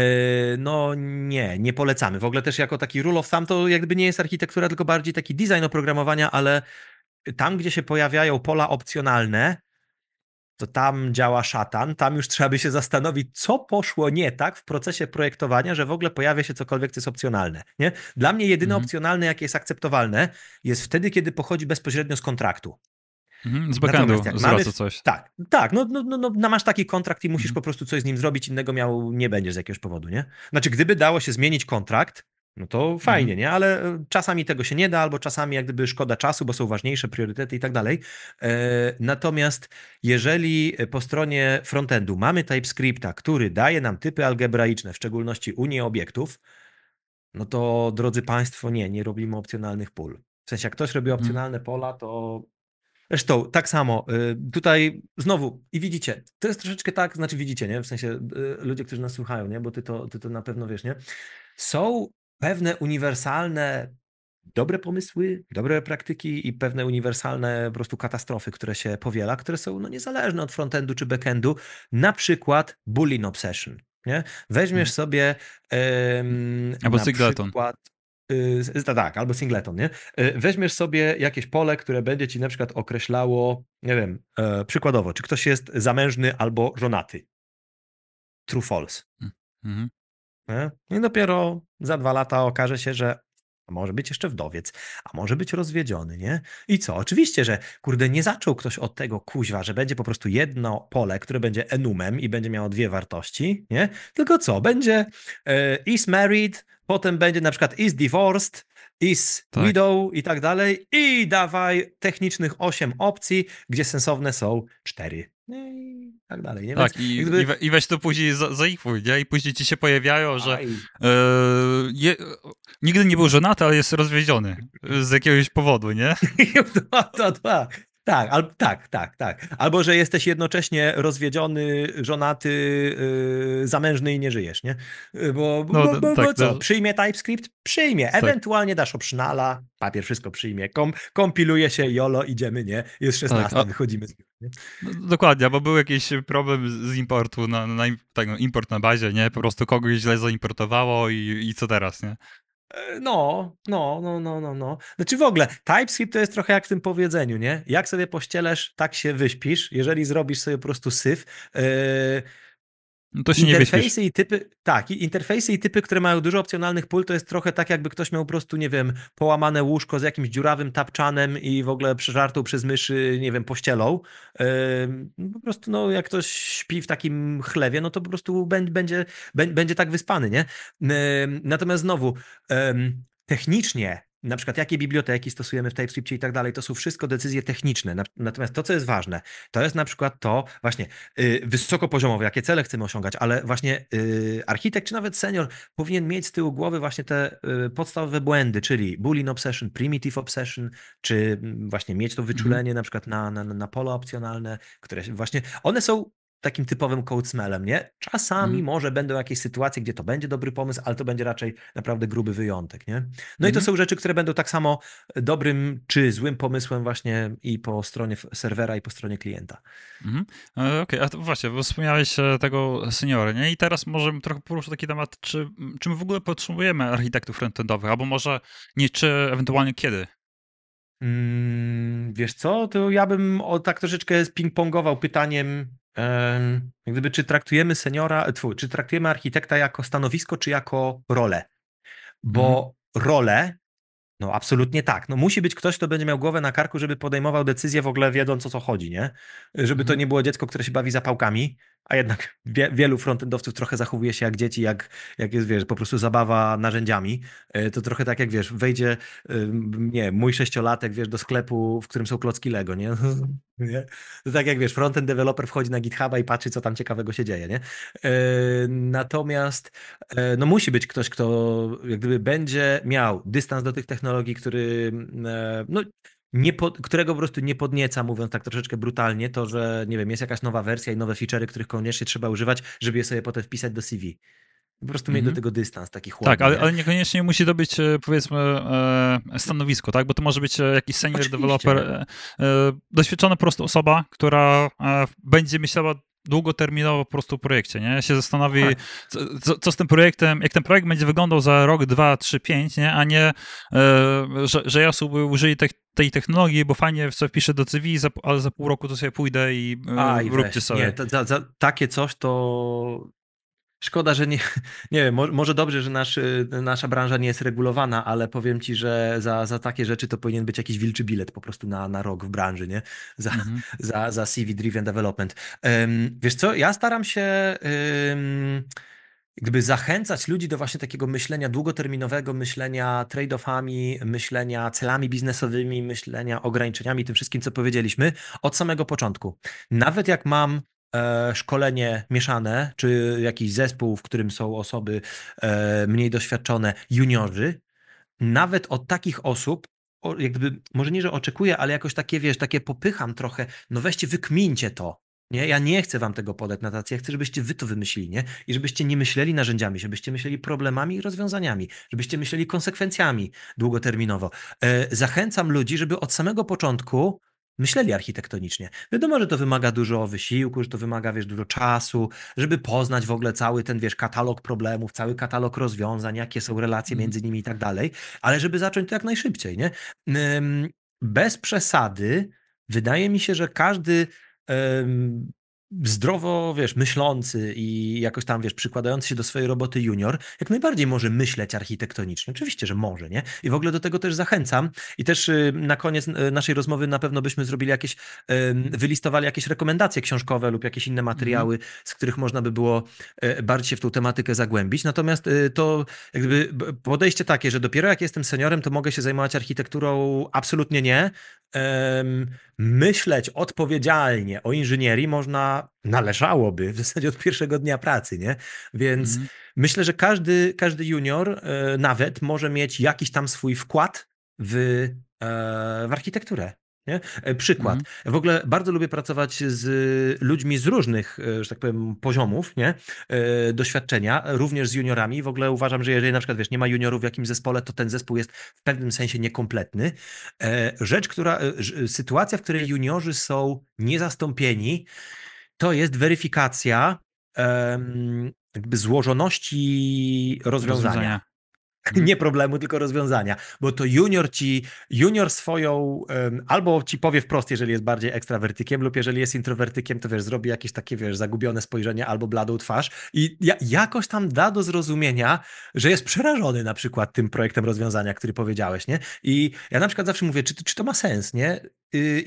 no nie, nie polecamy. W ogóle też jako taki rule of thumb to jakby nie jest architektura, tylko bardziej taki design oprogramowania, ale tam, gdzie się pojawiają pola opcjonalne, to tam działa szatan, tam już trzeba by się zastanowić, co poszło nie tak w procesie projektowania, że w ogóle pojawia się cokolwiek, co jest opcjonalne. Nie? Dla mnie jedyne mhm. opcjonalne, jakie jest akceptowalne, jest wtedy, kiedy pochodzi bezpośrednio z kontraktu. Mhm, z backendu mamy, coś. Tak, tak no, no, no, no, no masz taki kontrakt i musisz mhm. po prostu coś z nim zrobić, innego miał nie będziesz z jakiegoś powodu, nie? Znaczy, gdyby dało się zmienić kontrakt, no to fajnie, mhm. nie? Ale e, czasami tego się nie da, albo czasami jak gdyby szkoda czasu, bo są ważniejsze priorytety i tak dalej. E, natomiast jeżeli e, po stronie frontendu mamy TypeScripta, który daje nam typy algebraiczne, w szczególności unię obiektów, no to drodzy Państwo, nie, nie robimy opcjonalnych pól. W sensie, jak ktoś robi mhm. opcjonalne pola, to Zresztą tak samo, tutaj znowu i widzicie, to jest troszeczkę tak, znaczy widzicie, nie? W sensie ludzie, którzy nas słuchają, nie? Bo ty to, ty to na pewno wiesz, nie? Są pewne uniwersalne dobre pomysły, dobre praktyki i pewne uniwersalne po prostu katastrofy, które się powiela, które są no, niezależne od frontendu czy backendu, na przykład bullying Obsession. Nie? Weźmiesz mm. sobie albo Singleton. Przykład, y, tak, albo Singleton. Nie? Y, weźmiesz sobie jakieś pole, które będzie ci na przykład określało, nie wiem, e, przykładowo, czy ktoś jest zamężny albo żonaty. True false. Mm, mhm. Nie? No I dopiero za dwa lata okaże się, że może być jeszcze wdowiec, a może być rozwiedziony, nie? I co? Oczywiście, że kurde, nie zaczął ktoś od tego kuźwa, że będzie po prostu jedno pole, które będzie enumem i będzie miało dwie wartości, nie? Tylko co? Będzie y, is married, potem będzie na przykład is divorced, is tak. widow i tak dalej i dawaj technicznych osiem opcji, gdzie sensowne są cztery no i tak dalej. Nie? Tak, Więc i, gdyby... i, weź to później za, ich nie? I później ci się pojawiają, że e, je, nigdy nie był żonaty, ale jest rozwiedziony z jakiegoś powodu, nie? Dwa, dwa, dwa. Tak, al, tak, tak, tak. Albo że jesteś jednocześnie rozwiedziony, żonaty, yy, zamężny i nie żyjesz, nie? Y, bo, no, bo, no, bo, tak, bo co? No. Przyjmie TypeScript? Przyjmie. Tak. Ewentualnie dasz obsznala, papier wszystko przyjmie. Kom, kompiluje się, jolo, idziemy, nie? Jest 16, tak, a... wychodzimy z nie? No, dokładnie, bo był jakiś problem z importu, na, na, tak, no, import na bazie, nie? Po prostu kogoś źle zaimportowało i, i co teraz, nie? E, no, no, no, no, no, no. Znaczy w ogóle, TypeScript to jest trochę jak w tym powiedzeniu, nie? Jak sobie pościelesz, tak się wyśpisz. Jeżeli zrobisz sobie po prostu syf, yy, no to się interfejsy nie i typy, tak, interfejsy i typy, które mają dużo opcjonalnych pól, to jest trochę tak, jakby ktoś miał po prostu, nie wiem, połamane łóżko z jakimś dziurawym tapczanem i w ogóle przeżartą przez myszy, nie wiem, pościelą. Yy, po prostu, no, jak ktoś śpi w takim chlewie, no to po prostu będzie, będzie, będzie tak wyspany, nie? Yy, natomiast znowu, yy, technicznie na przykład jakie biblioteki stosujemy w TypeScriptie i tak dalej, to są wszystko decyzje techniczne. Natomiast to, co jest ważne, to jest na przykład to właśnie yy, wysokopoziomowe, jakie cele chcemy osiągać, ale właśnie yy, architekt czy nawet senior powinien mieć z tyłu głowy właśnie te yy, podstawowe błędy, czyli Boolean Obsession, Primitive Obsession, czy mm, właśnie mieć to mhm. wyczulenie mm. na przykład na, na, na pola opcjonalne, które właśnie, one są takim typowym cold smellem, nie? Czasami mm. może będą jakieś sytuacje, gdzie to będzie dobry pomysł, ale to będzie raczej naprawdę gruby wyjątek, nie? No mm. i to mhm. są rzeczy, które będą tak samo dobrym czy złym pomysłem właśnie i po stronie serwera i po stronie klienta. Mm. Okej, okay. a to właśnie, bo wspomniałeś e, tego seniora, nie? I teraz może trochę poruszę taki temat, czy, czy my w ogóle potrzebujemy architektów frontendowych, albo może nie, czy ewentualnie kiedy? Mm, wiesz co, to ja bym o, tak troszeczkę ping-pongował pytaniem gdyby, czy traktujemy seniora, e, czy traktujemy architekta jako stanowisko, czy jako rolę. Bo mhm. rolę, no absolutnie tak. No musi być ktoś, kto będzie miał głowę na karku, żeby podejmował decyzję w ogóle wiedząc o co chodzi, nie? Żeby to mhm. nie było dziecko, które się bawi zapałkami, a jednak wie, wielu frontendowców trochę zachowuje się jak dzieci, jak, jak jest, wiesz, po prostu zabawa narzędziami. E, to trochę tak jak, wiesz, wejdzie, nie mój sześciolatek, wiesz, do sklepu, w którym są klocki Lego, nie? nie? To tak jak, wiesz, frontend developer wchodzi na GitHuba i patrzy, co tam ciekawego się dzieje, nie? E, natomiast, e, no musi być ktoś, kto jak gdyby będzie miał dystans do tych technologii, który, mm, no nie po, którego po prostu nie podnieca, mówiąc tak troszeczkę brutalnie, to, że nie wiem, jest jakaś nowa wersja i nowe featurey, których koniecznie trzeba używać, żeby je sobie potem wpisać do CV. Po prostu mm -hmm. mieć do mhm. tego dystans, taki chłopak Tak, ale, ale, niekoniecznie musi to być, e, powiedzmy, e, stanowisko, tak? Bo to może być e, jakiś senior Oczywiście. developer, tak. doświadczona po prostu osoba, która będzie myślała długoterminowo po prostu projekcie, nie? Się zastanowi, tak. co, co, co, z tym projektem, jak ten projekt będzie wyglądał za rok, dwa, trzy, pięć, nie? A nie, e, że, że ja sobie użyję te, tej technologii, bo fajnie co wpiszę do CV, ale za pół roku to sobie pójdę i, wróćcie A, i róbcie weź, sobie. Nie, takie coś to Szkoda, że nie, nie wiem, może dobrze, że nasz, y, nasza branża nie jest regulowana, ale powiem ci, że za, za takie rzeczy to powinien być jakiś wilczy bilet po prostu na, na rok w branży, nie? Za, mhm. za, za CV-driven development. Um, wiesz co, ja staram się um, gdyby zachęcać ludzi do właśnie takiego myślenia długoterminowego, myślenia trade-offami, myślenia celami biznesowymi, myślenia ograniczeniami, tym wszystkim, co powiedzieliśmy od samego początku. Nawet jak mam E, szkolenie mieszane, czy jakiś zespół, w którym są osoby e, mniej doświadczone, juniorzy, nawet od takich osób, jakby, może nie, że oczekuję, ale jakoś takie, wiesz, takie popycham trochę, no weźcie, wykmincie to, nie? Ja nie chcę wam tego podać na tacy, ja chcę, żebyście wy to wymyślili, nie? I żebyście nie myśleli narzędziami, żebyście myśleli problemami i rozwiązaniami, żebyście myśleli konsekwencjami długoterminowo. E, zachęcam ludzi, żeby od samego początku myśleli architektonicznie. Wiadomo, że to wymaga dużo wysiłku, że to wymaga, wiesz, dużo czasu, żeby poznać w ogóle cały ten, wiesz, katalog problemów, cały katalog rozwiązań, jakie są relacje mhm. między nimi i tak dalej, ale żeby zacząć to jak najszybciej, nie? Bez przesady, wydaje mi się, że każdy zdrowo, wiesz, myślący i jakoś tam, wiesz, przykładający się do swojej roboty junior, jak najbardziej może myśleć architektonicznie. Oczywiście, że może, nie? I w ogóle do tego też zachęcam. I też y, na koniec y, naszej rozmowy na pewno byśmy zrobili jakieś, wylistowali jakieś rekomendacje książkowe lub jakieś inne mhm. materiały, z których można by było e, bardziej się w tą tematykę zagłębić. Natomiast y, to jakby podejście takie, że dopiero jak jestem seniorem, to mogę się zajmować architekturą? Absolutnie nie. Myśleć odpowiedzialnie o inżynierii można należałoby w zasadzie od pierwszego dnia pracy, nie? Więc mm. myślę, że każdy, każdy junior e, nawet może mieć jakiś tam swój wkład w, e, w architekturę. Nie? E, przykład. Mm. W ogóle bardzo lubię pracować z ludźmi z różnych, że tak powiem, poziomów nie? doświadczenia, również z juniorami. W ogóle uważam, że jeżeli na przykład wiesz, nie ma juniorów w jakimś zespole, to ten zespół jest w pewnym sensie niekompletny. Rzecz, która, sytuacja, w której juniorzy są niezastąpieni, to jest weryfikacja um, jakby złożoności rozwiązania. rozwiązania nie problemu, tylko rozwiązania, bo to junior ci, junior swoją, albo ci powie wprost, jeżeli jest bardziej ekstrawertykiem, lub jeżeli jest introwertykiem, to wiesz, zrobi jakieś takie, wiesz, zagubione spojrzenie albo bladą twarz i jakoś tam da do zrozumienia, że jest przerażony na przykład tym projektem rozwiązania, który powiedziałeś, nie? I ja na przykład zawsze mówię, czy, czy to ma sens, nie?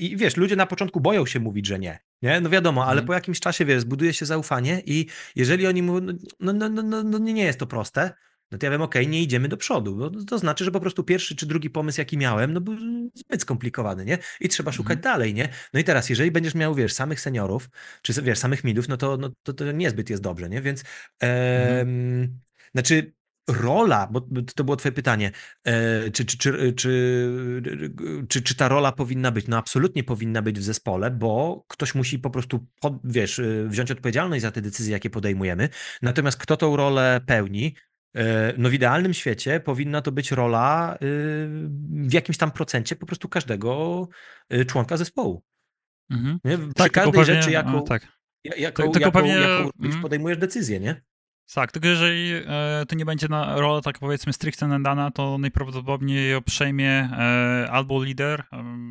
I wiesz, ludzie na początku boją się mówić, że nie. Nie? No wiadomo, ale po jakimś czasie, wiesz, zbuduje się zaufanie i jeżeli oni mówią, no, no, no, no, nie jest to proste, no to ja wiem, ok, nie idziemy do przodu, bo to znaczy, że po prostu pierwszy czy drugi pomysł, jaki miałem, no był zbyt skomplikowany, nie? I trzeba mhm. szukać dalej, nie? No i teraz, jeżeli będziesz miał, wiesz, samych seniorów, czy wiesz, samych midów, no to, no to, to niezbyt jest dobrze, nie? Więc e, znaczy rola, bo to było twoje pytanie, e, czy, czy, czy, czy, czy, ta rola powinna być? No absolutnie powinna być w zespole, bo ktoś musi po prostu, wiesz, e, wziąć odpowiedzialność za te decyzje, jakie podejmujemy. Natomiast kto tą rolę pełni, E, no w idealnym świecie powinna to być rola y, w jakimś tam procencie po prostu każdego y, członka zespołu. Mhm. Tak, przy tak, każdej rzeczy, jaką, no, tak. jaką, tak, jaką, pewnie, jaką mhm. podejmujesz decyzję, nie? Tak, tylko jeżeli e, to nie będzie na rola tak powiedzmy stricte nadana, to najprawdopodobniej ją przejmie e, albo lider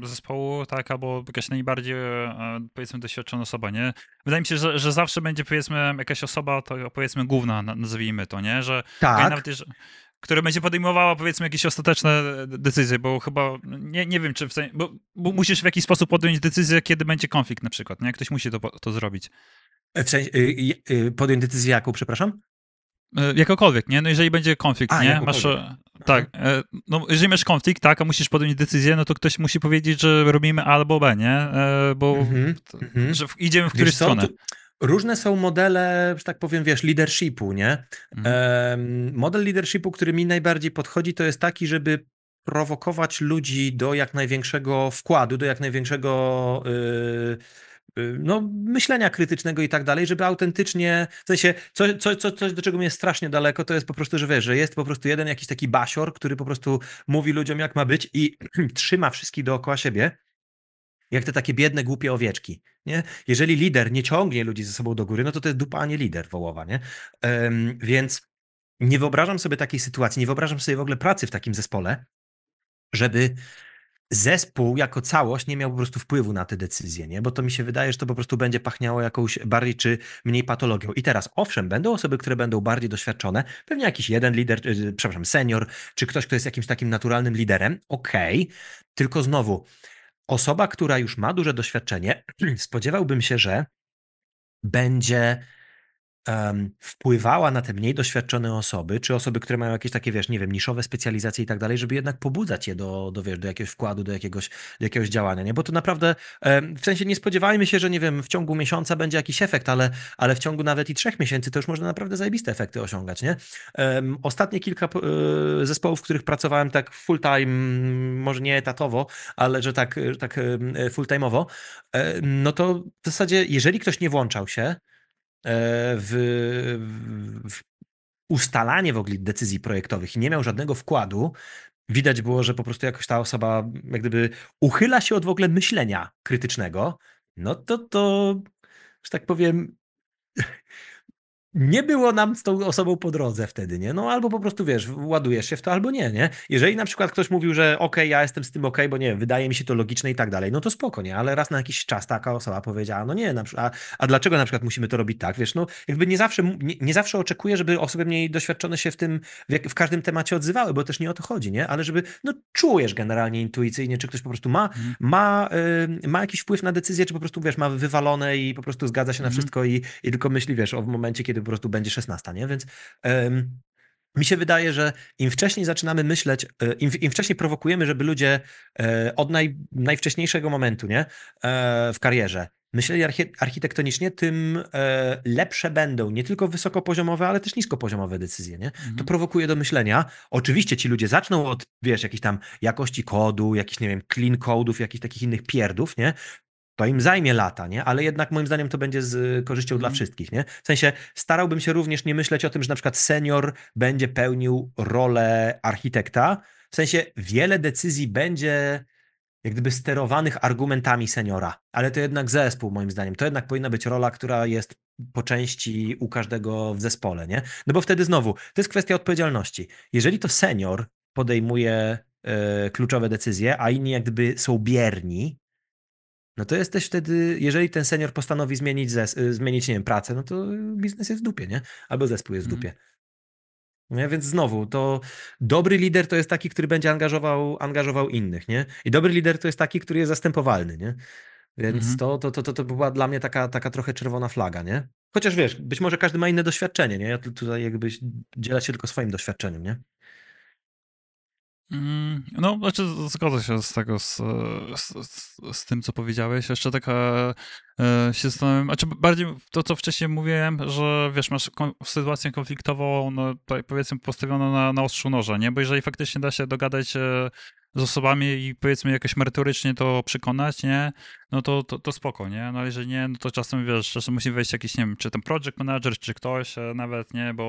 e, zespołu, tak, albo jakaś najbardziej e, powiedzmy doświadczona osoba, nie? Wydaje mi się, że, że zawsze będzie powiedzmy jakaś osoba, to powiedzmy główna, nazwijmy to, nie? Że tak. nawet jeżeli, która będzie podejmowała powiedzmy jakieś ostateczne decyzje, bo chyba nie, nie wiem, czy w sensie, bo, bo, musisz w jakiś sposób podjąć decyzję, kiedy będzie konflikt na przykład, nie? Ktoś musi to, to zrobić. E, w sensie, y, y, podjąć decyzję jaką, przepraszam? E, jakokolwiek, nie? No jeżeli będzie konflikt, a, nie? Masz, tak, e, no jeżeli masz konflikt, tak, a musisz podjąć decyzję, no to ktoś musi powiedzieć, że robimy A albo B, nie? E, bo mm-hmm, to, mm-hmm. że idziemy w którąś stronę. Tu, różne są modele, że tak powiem, wiesz, leadershipu, nie? Mm. model leadershipu, który mi najbardziej podchodzi, to jest taki, żeby prowokować ludzi do jak największego wkładu, do jak największego... Yy, Y, no, myślenia krytycznego i tak dalej, żeby autentycznie, w sensie, coś, coś, coś, coś, do czego mnie strasznie daleko, to jest po prostu, że wiesz, że jest po prostu jeden jakiś taki basior, który po prostu mówi ludziom, jak ma być i trzyma wszystkich dookoła siebie, jak te takie biedne, głupie owieczki, nie? Jeżeli lider nie ciągnie ludzi ze sobą do góry, no to to jest dupa, a nie lider wołowa, nie? Um, więc nie wyobrażam sobie takiej sytuacji, nie wyobrażam sobie w ogóle pracy w takim zespole, żeby zespół jako całość nie miał po prostu wpływu na te decyzje, nie? Bo to mi się wydaje, że to po prostu będzie pachniało jakąś bardziej czy mniej patologią. I teraz, owszem, będą osoby, które będą bardziej doświadczone, pewnie jakiś jeden lider, e, e, przepraszam, senior, czy ktoś, kto jest jakimś takim naturalnym liderem, okej, okay. tylko znowu, osoba, która już ma duże doświadczenie, spodziewałbym się, że będzie um, wpływała na te mniej doświadczone osoby, czy osoby, które mają jakieś takie, wiesz, nie wiem, niszowe specjalizacje i tak dalej, żeby jednak pobudzać je do, do, wiesz, do jakiegoś wkładu, do jakiegoś, do jakiegoś działania, nie? Bo to naprawdę, um, w sensie nie spodziewajmy się, że, nie wiem, w ciągu miesiąca będzie jakiś efekt, ale, ale w ciągu nawet i trzech miesięcy to już można naprawdę zajebiste efekty osiągać, nie? Um, ostatnie kilka e, zespołów, w których pracowałem tak full time, może nie etatowo, ale że tak, tak e, full timeowo, e, no to w zasadzie, jeżeli ktoś nie włączał się, E, w, w ustalanie w ogóle decyzji projektowych i nie miał żadnego wkładu, widać było, że po prostu jakoś ta osoba jak gdyby uchyla się od w ogóle myślenia krytycznego, no to to, że tak powiem, nie było nam z tą osobą po drodze wtedy, nie? No albo po prostu wiesz, ładujesz się w to, albo nie, nie? Jeżeli na przykład ktoś mówił, że okej, okay, ja jestem z tym okej, okay, bo nie wiem, wydaje mi się to logiczne i tak dalej, no to spoko, nie? Ale raz na jakiś czas taka osoba powiedziała, no nie, na, a, a dlaczego na przykład musimy to robić tak, wiesz? No jakby nie zawsze, nie, nie zawsze oczekuję, żeby osoby mniej doświadczone się w tym, w, w, każdym temacie odzywały, bo też nie o to chodzi, nie? Ale żeby, no czujesz generalnie intuicyjnie, czy ktoś po prostu ma, mm. ma, y, ma jakiś wpływ na decyzję, czy po prostu, wiesz, ma wywalone i po prostu zgadza się mm. na mhm. wszystko i, i tylko myśli, wiesz, o w momencie, kiedy po prostu będzie 16, nie? Więc um, mi się wydaje, że im wcześniej zaczynamy myśleć, e, im, im wcześniej prowokujemy, żeby ludzie e, od naj, najwcześniejszego momentu nie, e, w karierze myśleli architektonicznie, tym lepsze będą nie tylko wysokopoziomowe, ale też niskopoziomowe decyzje. Nie? Mhm. To prowokuje do myślenia. Oczywiście ci ludzie zaczną od, wiesz, jakiejś tam jakości kodu, jakichś, nie wiem, clean codów, jakichś takich innych pierdów, nie? to im zajmie lata, nie? ale jednak moim zdaniem to będzie z korzyścią mm. dla mhm. wszystkich. Nie? W sensie starałbym się również nie myśleć o tym, że na przykład senior będzie pełnił rolę architekta. W sensie wiele decyzji będzie jak gdyby sterowanych argumentami seniora, ale to jednak zespół moim zdaniem. To jednak powinna być rola, która jest po części u każdego w zespole, nie? No bo wtedy znowu, to jest kwestia odpowiedzialności. Jeżeli to senior podejmuje y, kluczowe decyzje, a inni jak gdyby są bierni, no to jesteś wtedy, jeżeli ten senior postanowi zmienić, zes, y, zmienić nie wiem, pracę, no to biznes jest w dupie, nie? Albo zespół jest w mhm. dupie. Nie? Więc znowu, to dobry lider to jest taki, który będzie angażował, angażował innych, nie? I dobry lider to jest taki, który jest zastępowalny, nie? Więc mhm. to, to, to, to była dla mnie taka, taka trochę czerwona flaga, nie? Chociaż wiesz, być może każdy ma inne doświadczenie, nie? Ja tutaj jakbyś dzielę się tylko swoim doświadczeniem, nie? Mm, no, znaczy zgodzę się z tego, z, z, z tym, co powiedziałeś. Jeszcze taka e, się zastanawiam, znaczy bardziej to, co wcześniej mówiłem, że wiesz, masz kon sytuację konfliktową, no, tutaj powiedzmy postawioną na, na ostrzu noża, nie? Bo jeżeli faktycznie da się dogadać e, z osobami i powiedzmy jakoś merytorycznie to przekonać, nie? No to, to, to spoko, nie? No ale jeżeli nie, no to czasem wiesz, czasem musi wejść jakiś, nie wiem, czy ten project manager, czy ktoś e, nawet, nie? Bo,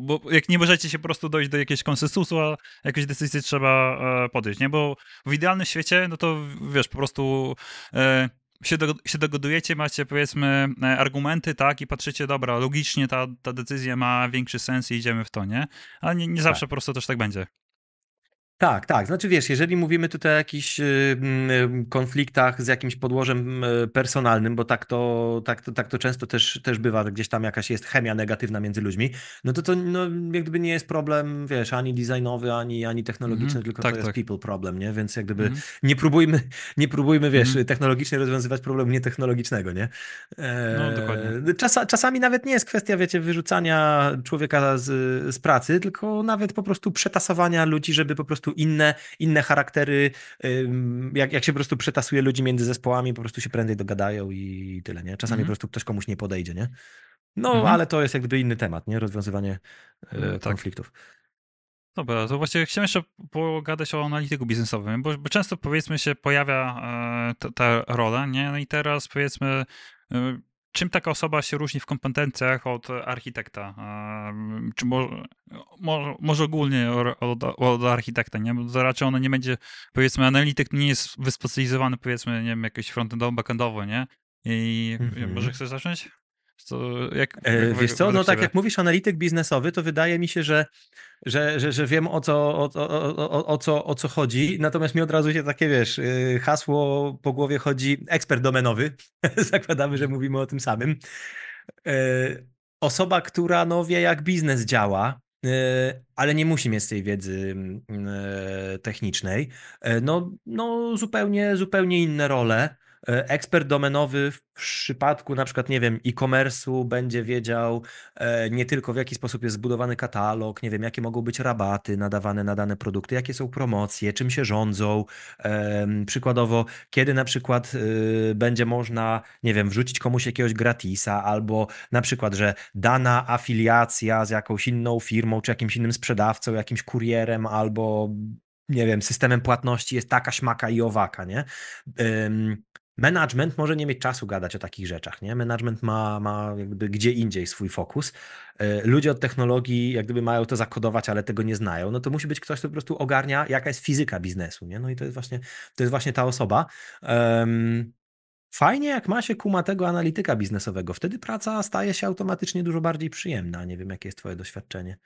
bo, bo jak nie możecie się po prostu dojść do jakiegoś konsensusu, a jakieś decyzje trzeba e, podjąć, nie? Bo w idealnym świecie, no to wiesz, po prostu... E, się, do, się dogodujecie, macie powiedzmy e, argumenty, tak, i patrzycie, dobra, logicznie ta, ta decyzja ma większy sens i idziemy w to, nie? Ale nie, nie tak. zawsze tak. po prostu też tak będzie. Tak, tak. Znaczy wiesz, jeżeli mówimy tutaj o jakichś y, mm, y, konfliktach z jakimś podłożem mm, y, personalnym, bo tak to, tak to, tak to często też, też bywa, gdzieś tam jakaś jest chemia negatywna między ludźmi, no to to no, jak gdyby nie jest problem, wiesz, ani designowy, ani, ani technologiczny, mm, tylko tak, to jest tak. people problem, nie? Więc jak gdyby mm. nie próbujmy, nie próbujmy, wiesz, mm. technologicznie rozwiązywać problemu nietechnologicznego, nie? E, no, dokładnie. E, Czas, czasami nawet nie jest kwestia, wiecie, wyrzucania człowieka z, z pracy, tylko nawet po prostu przetasowania ludzi, żeby po prostu prostu inne, inne charaktery, jak, jak się po prostu przetasuje ludzi między zespołami, po prostu się prędzej dogadają i tyle, nie? Czasami mm. po prostu ktoś komuś nie podejdzie, nie? No, mm. ale to jest jakby inny temat, nie? Rozwiązywanie e, e, tak. konfliktów. Tak. Dobra, to właściwie chciałem jeszcze pogadać o analityku biznesowym, bo, bo często powiedzmy się pojawia e, ta, ta rola, nie? No i teraz powiedzmy e, Czym taka osoba się różni w kompetencjach od architekta? E, czy może, może ogólnie od, od architekta, nie? Bo raczej ona nie będzie, powiedzmy, analityk nie jest wyspecjalizowany, powiedzmy, nie wiem, jakieś frontendowo, backendowo, nie? I mhm. może chcesz zacząć? jak, e, jak Wiesz co, no tak jak mówisz analityk biznesowy, to wydaje mi się, że, że, że, że wiem o co, o, o, o, o, co, o co chodzi, natomiast mi od razu się takie, wiesz, y, hasło po głowie chodzi ekspert domenowy, zakładamy, że mówimy o tym samym. E, osoba, która no, wie jak biznes działa, y, ale nie musi mieć tej wiedzy mm, y, technicznej. E, no, no zupełnie, zupełnie inne role. E, ekspert domenowy w przypadku na przykład, nie wiem, e-commerce'u będzie wiedział e, nie tylko w jaki sposób jest zbudowany katalog, nie wiem, jakie mogą być rabaty nadawane na dane produkty, jakie są promocje, czym się rządzą. Przykładowo, kiedy na przykład y, będzie można, nie wiem, wrzucić komuś jakiegoś gratisa albo na przykład, że dana afiliacja z jakąś inną firmą czy jakimś innym sprzedawcą, jakimś kurierem albo nie wiem, systemem płatności jest taka śmaka i owaka, nie? Management może nie mieć czasu gadać o takich rzeczach, nie? Management ma, ma jakby gdzie indziej swój fokus. E, ludzie od technologii jak gdyby mają to zakodować, ale tego nie znają, no to musi być ktoś, kto po prostu ogarnia, jaka jest fizyka biznesu, nie? No i to jest właśnie, to jest właśnie ta osoba. Fajnie, jak ma się kuma tego analityka biznesowego. Wtedy praca staje się automatycznie dużo bardziej przyjemna. Nie wiem, jakie jest Twoje doświadczenie.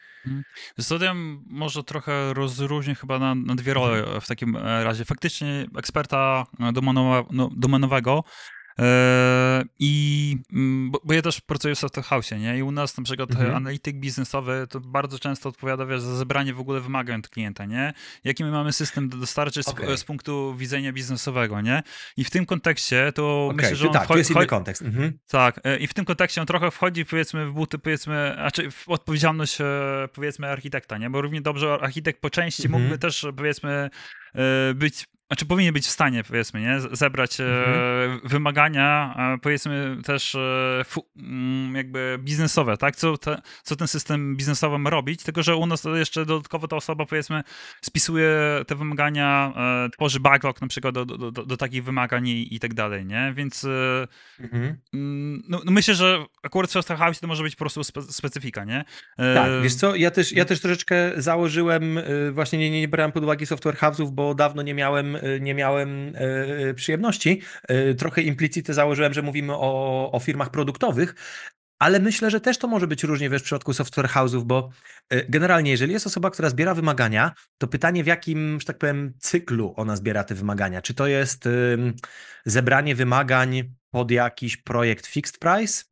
Zatem mhm. może trochę rozróżnię chyba na, na dwie role mhm. w takim e, razie. Faktycznie eksperta e, domenowa, no, domenowego, E, I mm, bo, bo ja też pracuję w Software House, nie? I u nas na przykład e, mhm. analityk biznesowy to bardzo często odpowiada wiesz, za zebranie w ogóle wymagań od klienta, nie? Jaki my mamy system do dostarczy z, okay. z, punktu widzenia biznesowego, nie? I w tym kontekście to okay, myślę, że on tak, to jest inny kontekst. Mhm. Tak, e, i w tym kontekście on trochę wchodzi powiedzmy w buty, powiedzmy, znaczy w odpowiedzialność powiedzmy architekta, nie? Bo równie dobrze architekt po części mhm. mógłby też powiedzmy być znaczy powinien być w stanie, powiedzmy, nie? zebrać e, mhm. wymagania, e, powiedzmy też e, mm, jakby biznesowe, tak? Co, te, co ten system biznesowy ma robić, tylko że u nas jeszcze dodatkowo ta osoba, powiedzmy, spisuje te wymagania, tworzy backlog na przykład do, do, do, do takich wymagań i, i, tak dalej, nie? Więc mhm. Mm, no, no myślę, że akurat w Software to może być po prostu spe, specyfika, nie? Tak, wiesz co, ja też, ja no. też troszeczkę założyłem, właśnie nie, nie brałem pod uwagę Software House'ów, bo dawno nie miałem Y, nie miałem y, y, przyjemności. Trochę implicity założyłem, że mówimy o, o firmach produktowych, ale myślę, że też to może być różnie wiesz, w przypadku software house'ów, bo generalnie, jeżeli jest osoba, która zbiera wymagania, to pytanie, w jakim, że tak powiem, cyklu ona zbiera te wymagania? Czy to jest zebranie wymagań pod jakiś projekt fixed price,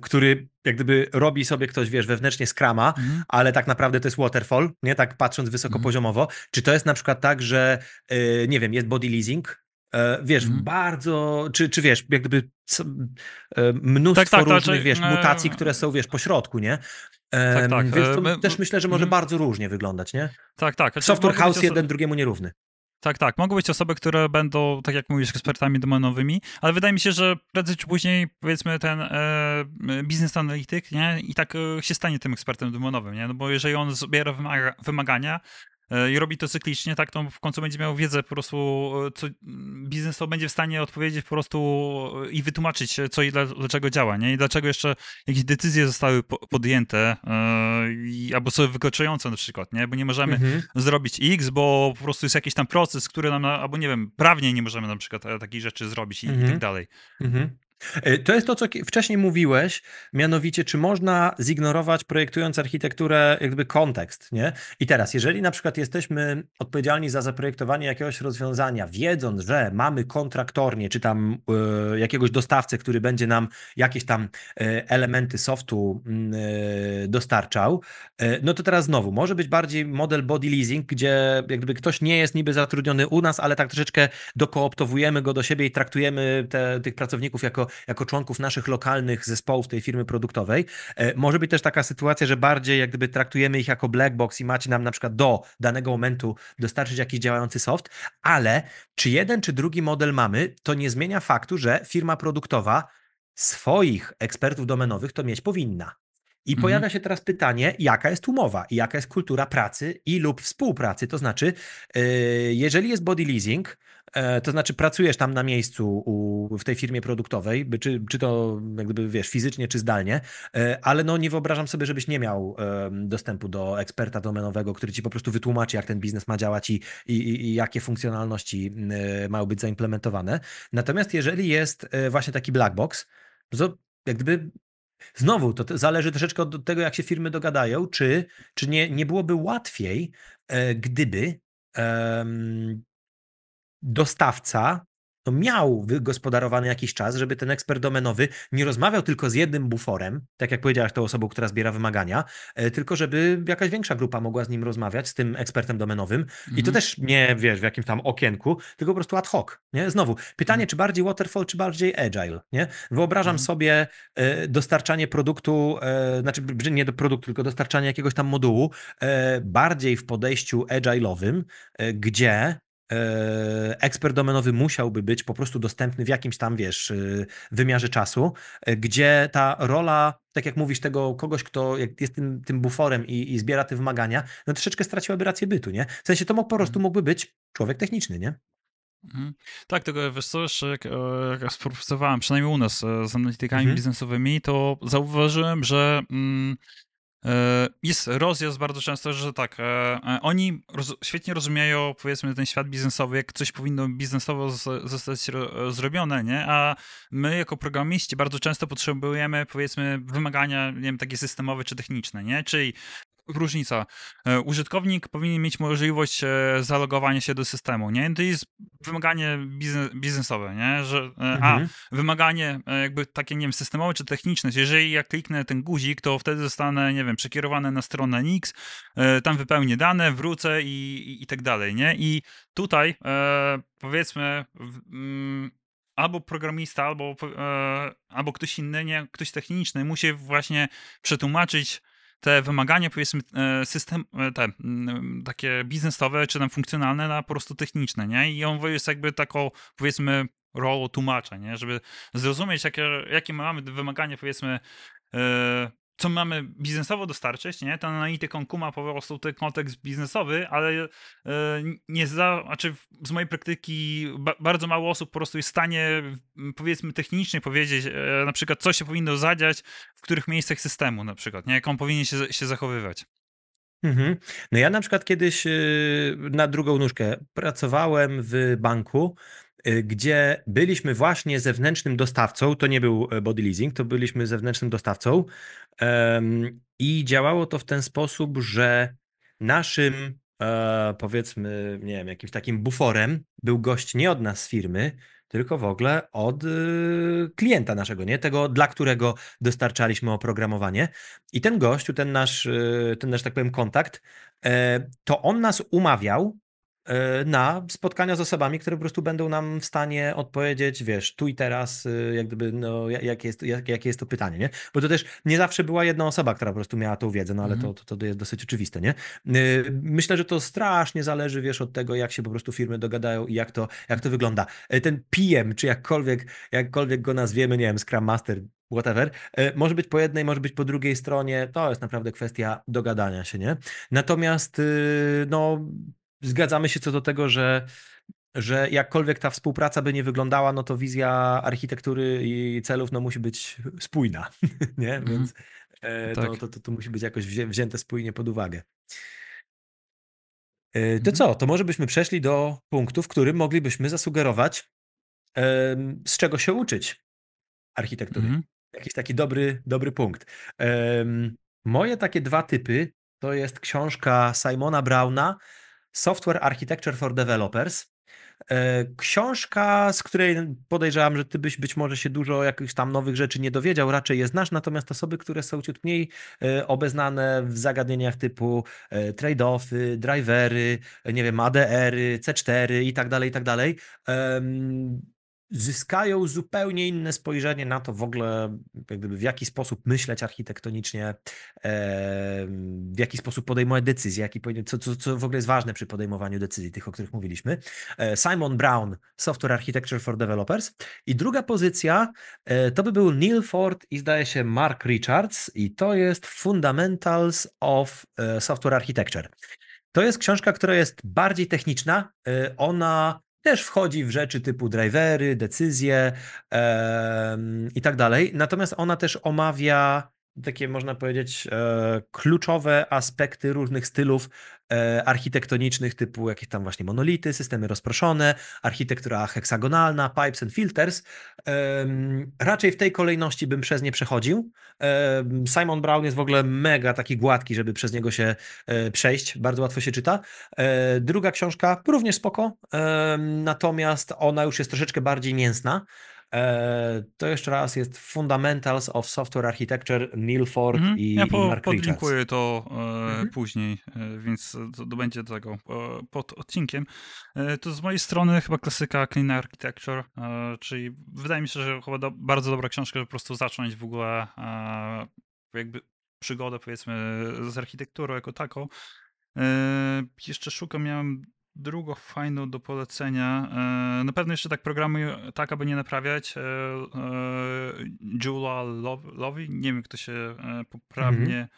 który jak gdyby robi sobie ktoś, wiesz, wewnętrznie skrama, mhm. ale tak naprawdę to jest waterfall, nie? Tak patrząc wysokopoziomowo. Mhm. Czy to jest na przykład tak, że, yy, nie wiem, jest body leasing, e, wiesz, mhm. bardzo, czy, czy wiesz, jak gdyby co, e, mnóstwo tak, tak, tak różnych, wiesz, no, mutacji, no, które są, wiesz, po środku, nie? Tak, tak. Więc to e, też myślę, że może bardzo różnie wyglądać, nie? Tak, tak. Software House jeden drugiemu nierówny. Tak, tak. Mogą być osoby, które będą, tak jak mówisz, ekspertami domenowymi, ale wydaje mi się, że prędzej czy później, powiedzmy, ten e, biznes analityk, nie, i tak e, się stanie tym ekspertem domenowym, nie, no bo jeżeli on zbiera wymaga, wymagania, E, i robi to cyklicznie, tak, to w końcu będzie miał wiedzę po prostu, e, co biznes to będzie w stanie odpowiedzieć po prostu e, i wytłumaczyć, co i dlaczego działa, nie? I dlaczego jeszcze jakieś decyzje zostały podjęte yy, albo są wykoczające na przykład, nie? Bo nie możemy mhm. zrobić X, bo po prostu jest jakiś tam proces, który nam, albo nie wiem, prawnie nie możemy na przykład takich rzeczy zrobić i, mhm. i tak mhm. dalej. Mhm. E, to jest to, co wcześniej mówiłeś, mianowicie, czy można zignorować projektując architekturę, jakby kontekst, nie? I teraz, jeżeli na przykład jesteśmy odpowiedzialni za zaprojektowanie jakiegoś rozwiązania, wiedząc, że mamy kontraktornie, czy tam y, jakiegoś dostawcę, który będzie nam jakieś tam y, elementy softu y, dostarczał, no to teraz znowu, może być bardziej model body leasing, gdzie jakby ktoś nie jest niby zatrudniony u nas, ale tak troszeczkę dokooptowujemy go do siebie i traktujemy te, tych pracowników jako jako członków naszych lokalnych zespołów tej firmy produktowej. E, może być też taka sytuacja, że bardziej jak gdyby traktujemy ich jako black box i macie nam na przykład do danego momentu dostarczyć jakiś działający soft, ale czy jeden czy drugi model mamy, to nie zmienia faktu, że firma produktowa swoich ekspertów domenowych to mieć powinna. I mhm. pojawia się teraz pytanie, jaka jest umowa i jaka jest kultura pracy i lub współpracy. To znaczy, e, jeżeli jest body leasing, e, to znaczy pracujesz tam na miejscu u, w tej firmie produktowej, czy, czy to jakby wiesz, fizycznie czy zdalnie, e, ale no nie wyobrażam sobie, żebyś nie miał dostępu do eksperta domenowego, który ci po prostu wytłumaczy, jak ten biznes ma działać i, i, i jakie funkcjonalności mają być zaimplementowane. Natomiast jeżeli jest właśnie taki black box, to jak gdyby Znowu, to zależy troszeczkę od tego, jak się firmy dogadają, czy, czy nie, nie byłoby łatwiej, e, gdyby e, dostawca miał wygospodarowany jakiś czas, żeby ten ekspert domenowy nie rozmawiał tylko z jednym buforem, tak jak powiedziałaś, tą osobą, która zbiera wymagania, e, tylko żeby jakaś większa grupa mogła z nim rozmawiać, z tym ekspertem domenowym. Mhm. I to mhm. też nie, wiesz, w jakim tam okienku, tylko po prostu ad hoc, nie? Znowu, pytanie, mhm. czy bardziej waterfall, czy bardziej agile, nie? Wyobrażam mhm. sobie e, dostarczanie produktu, e, znaczy nie do produktu, tylko dostarczanie jakiegoś tam modułu bardziej w podejściu agile'owym, gdzie E, ekspert domenowy musiałby być po prostu dostępny w jakimś tam, wiesz, y, wymiarze czasu, e, gdzie ta rola, tak jak mówisz, tego kogoś, kto jest tym, tym buforem i, i zbiera te wymagania, no troszeczkę straciłaby rację bytu, nie? W sensie to po prostu mhm. mógłby być człowiek techniczny, nie? Mhm. Tak, tego wiesz co, jeszcze jak, e, jak współpracowałem, przynajmniej u nas z analitykami mhm. biznesowymi, to zauważyłem, że mm, E, jest rozjazd bardzo często, że tak, e, e, oni roz świetnie rozumieją, powiedzmy, ten świat biznesowy, jak coś powinno biznesowo zostać zrobione, nie? A my, jako programiści, bardzo często potrzebujemy, powiedzmy, wymagania, nie wiem, takie systemowe czy techniczne, nie? Czyli różnica. E, użytkownik powinien mieć możliwość e, zalogowania się do systemu, nie? To jest wymaganie biznes, biznesowe, nie? Że, e, a, mhm. wymaganie jakby takie, nie wiem, systemowe czy techniczne. Jeżeli ja kliknę ten guzik, to wtedy zostanę, nie wiem, przekierowany na stronę Nix, tam wypełnię dane, wrócę i, i, i tak dalej, nie? I tutaj e, powiedzmy... W, mm, albo programista, albo, e, albo ktoś inny, nie, ktoś techniczny musi właśnie przetłumaczyć te wymagania, powiedzmy, e, system, e, te, takie biznesowe, czy tam funkcjonalne, na po prostu techniczne, nie? I on jest jakby taką, powiedzmy, rolą tłumacza, nie? Żeby zrozumieć, jakie, jakie mamy wymagania, powiedzmy, e, co mamy biznesowo dostarczyć, nie? Ten analityk on kuma po prostu ten kontekst biznesowy, ale e, nie za, znaczy z mojej praktyki ba bardzo mało osób po prostu jest w stanie powiedzmy technicznie powiedzieć e, na przykład co się powinno zadziać w których miejscach systemu na przykład, nie? Jak on powinien się, się zachowywać. Mhm. No ja na przykład kiedyś e, na drugą nóżkę pracowałem w banku Y, gdzie byliśmy właśnie zewnętrznym dostawcą, to nie był e, body leasing, to byliśmy zewnętrznym dostawcą i działało to w ten sposób, że naszym e, powiedzmy, nie wiem, jakimś takim buforem był gość nie od nas z firmy, tylko w ogóle od y, klienta naszego, nie? Tego, dla którego dostarczaliśmy oprogramowanie. I ten gościu, ten nasz, y, ten nasz, tak powiem, kontakt, e, to on nas umawiał E, na spotkania z osobami, które po prostu będą nam w stanie odpowiedzieć, wiesz, tu i teraz, e, jak gdyby, no, jakie jest, jak, jakie jest to pytanie, nie? Bo to też nie zawsze była jedna osoba, która po prostu miała tą wiedzę, no ale mm. to, to, to jest dosyć oczywiste, nie? E, myślę, że to strasznie zależy, wiesz, od tego, jak się po prostu firmy dogadają i jak to, jak to wygląda. Ten PM, czy jakkolwiek, jakkolwiek go nazwiemy, nie wiem, Scrum Master, whatever. Może być po jednej, może być po drugiej stronie. To jest naprawdę kwestia dogadania się, nie? Natomiast no, zgadzamy się co do tego, że że jakkolwiek ta współpraca by nie wyglądała, no to wizja architektury i celów no, musi być spójna, nie? Mm. Więc e, tak. to, to, to, to, musi być jakoś wzię wzięte spójnie pod uwagę. E, to mm. co? To może byśmy przeszli do punktu, w którym moglibyśmy zasugerować, e, z czego się uczyć architektury. Mm. Jakiś taki dobry, dobry punkt. moje takie dwa typy to jest książka Simona Brauna Software Architecture for Developers. E, książka, z której podejrzewam, że ty byś być może się dużo jakichś tam nowych rzeczy nie dowiedział, raczej je znasz, natomiast osoby, które są ciut mniej e, obeznane w zagadnieniach typu e, trade-offy, drivery, nie wiem, ADR-y, C4 i tak dalej, i tak dalej, zyskają zupełnie inne spojrzenie na to w ogóle, jak gdyby w jaki sposób myśleć architektonicznie, w jaki sposób podejmować decyzje, jaki, co, co, co w ogóle jest ważne przy podejmowaniu decyzji, tych, o których mówiliśmy. E, Simon Brown, Software Architecture for Developers. I druga pozycja e, to by był Neil Ford i zdaje się Mark Richards i to jest Fundamentals of e, Software Architecture. To jest książka, która jest bardziej techniczna. Ona też wchodzi w rzeczy typu drivery, decyzje e, i tak dalej. Natomiast ona też omawia takie, można powiedzieć, e, kluczowe aspekty różnych stylów e, architektonicznych, typu jakieś tam właśnie monolity, systemy rozproszone, architektura heksagonalna, pipes and filters. Raczej w tej kolejności bym przez nie przechodził. Simon Brown jest w ogóle mega taki gładki, żeby przez niego się e, przejść, bardzo łatwo się czyta. Druga książka, również spoko, natomiast ona już jest troszeczkę bardziej mięsna. E, to jeszcze raz jest Fundamentals of Software Architecture Neil Ford mhm. i, ja po, i Mark podlinkuję to e, mhm. później, e, więc to, to będzie tego pod odcinkiem. To z mojej strony chyba klasyka Clean Architecture, czyli wydaje mi się, że chyba do, bardzo dobra książka, żeby po prostu zacząć w ogóle jakby przygodę powiedzmy z architekturą jako taką. Jeszcze szukam, miałem drugą fajną do polecenia. E, na pewno jeszcze tak programy, tak aby nie naprawiać. E, e, Jula Lovi, nie wiem kto się poprawnie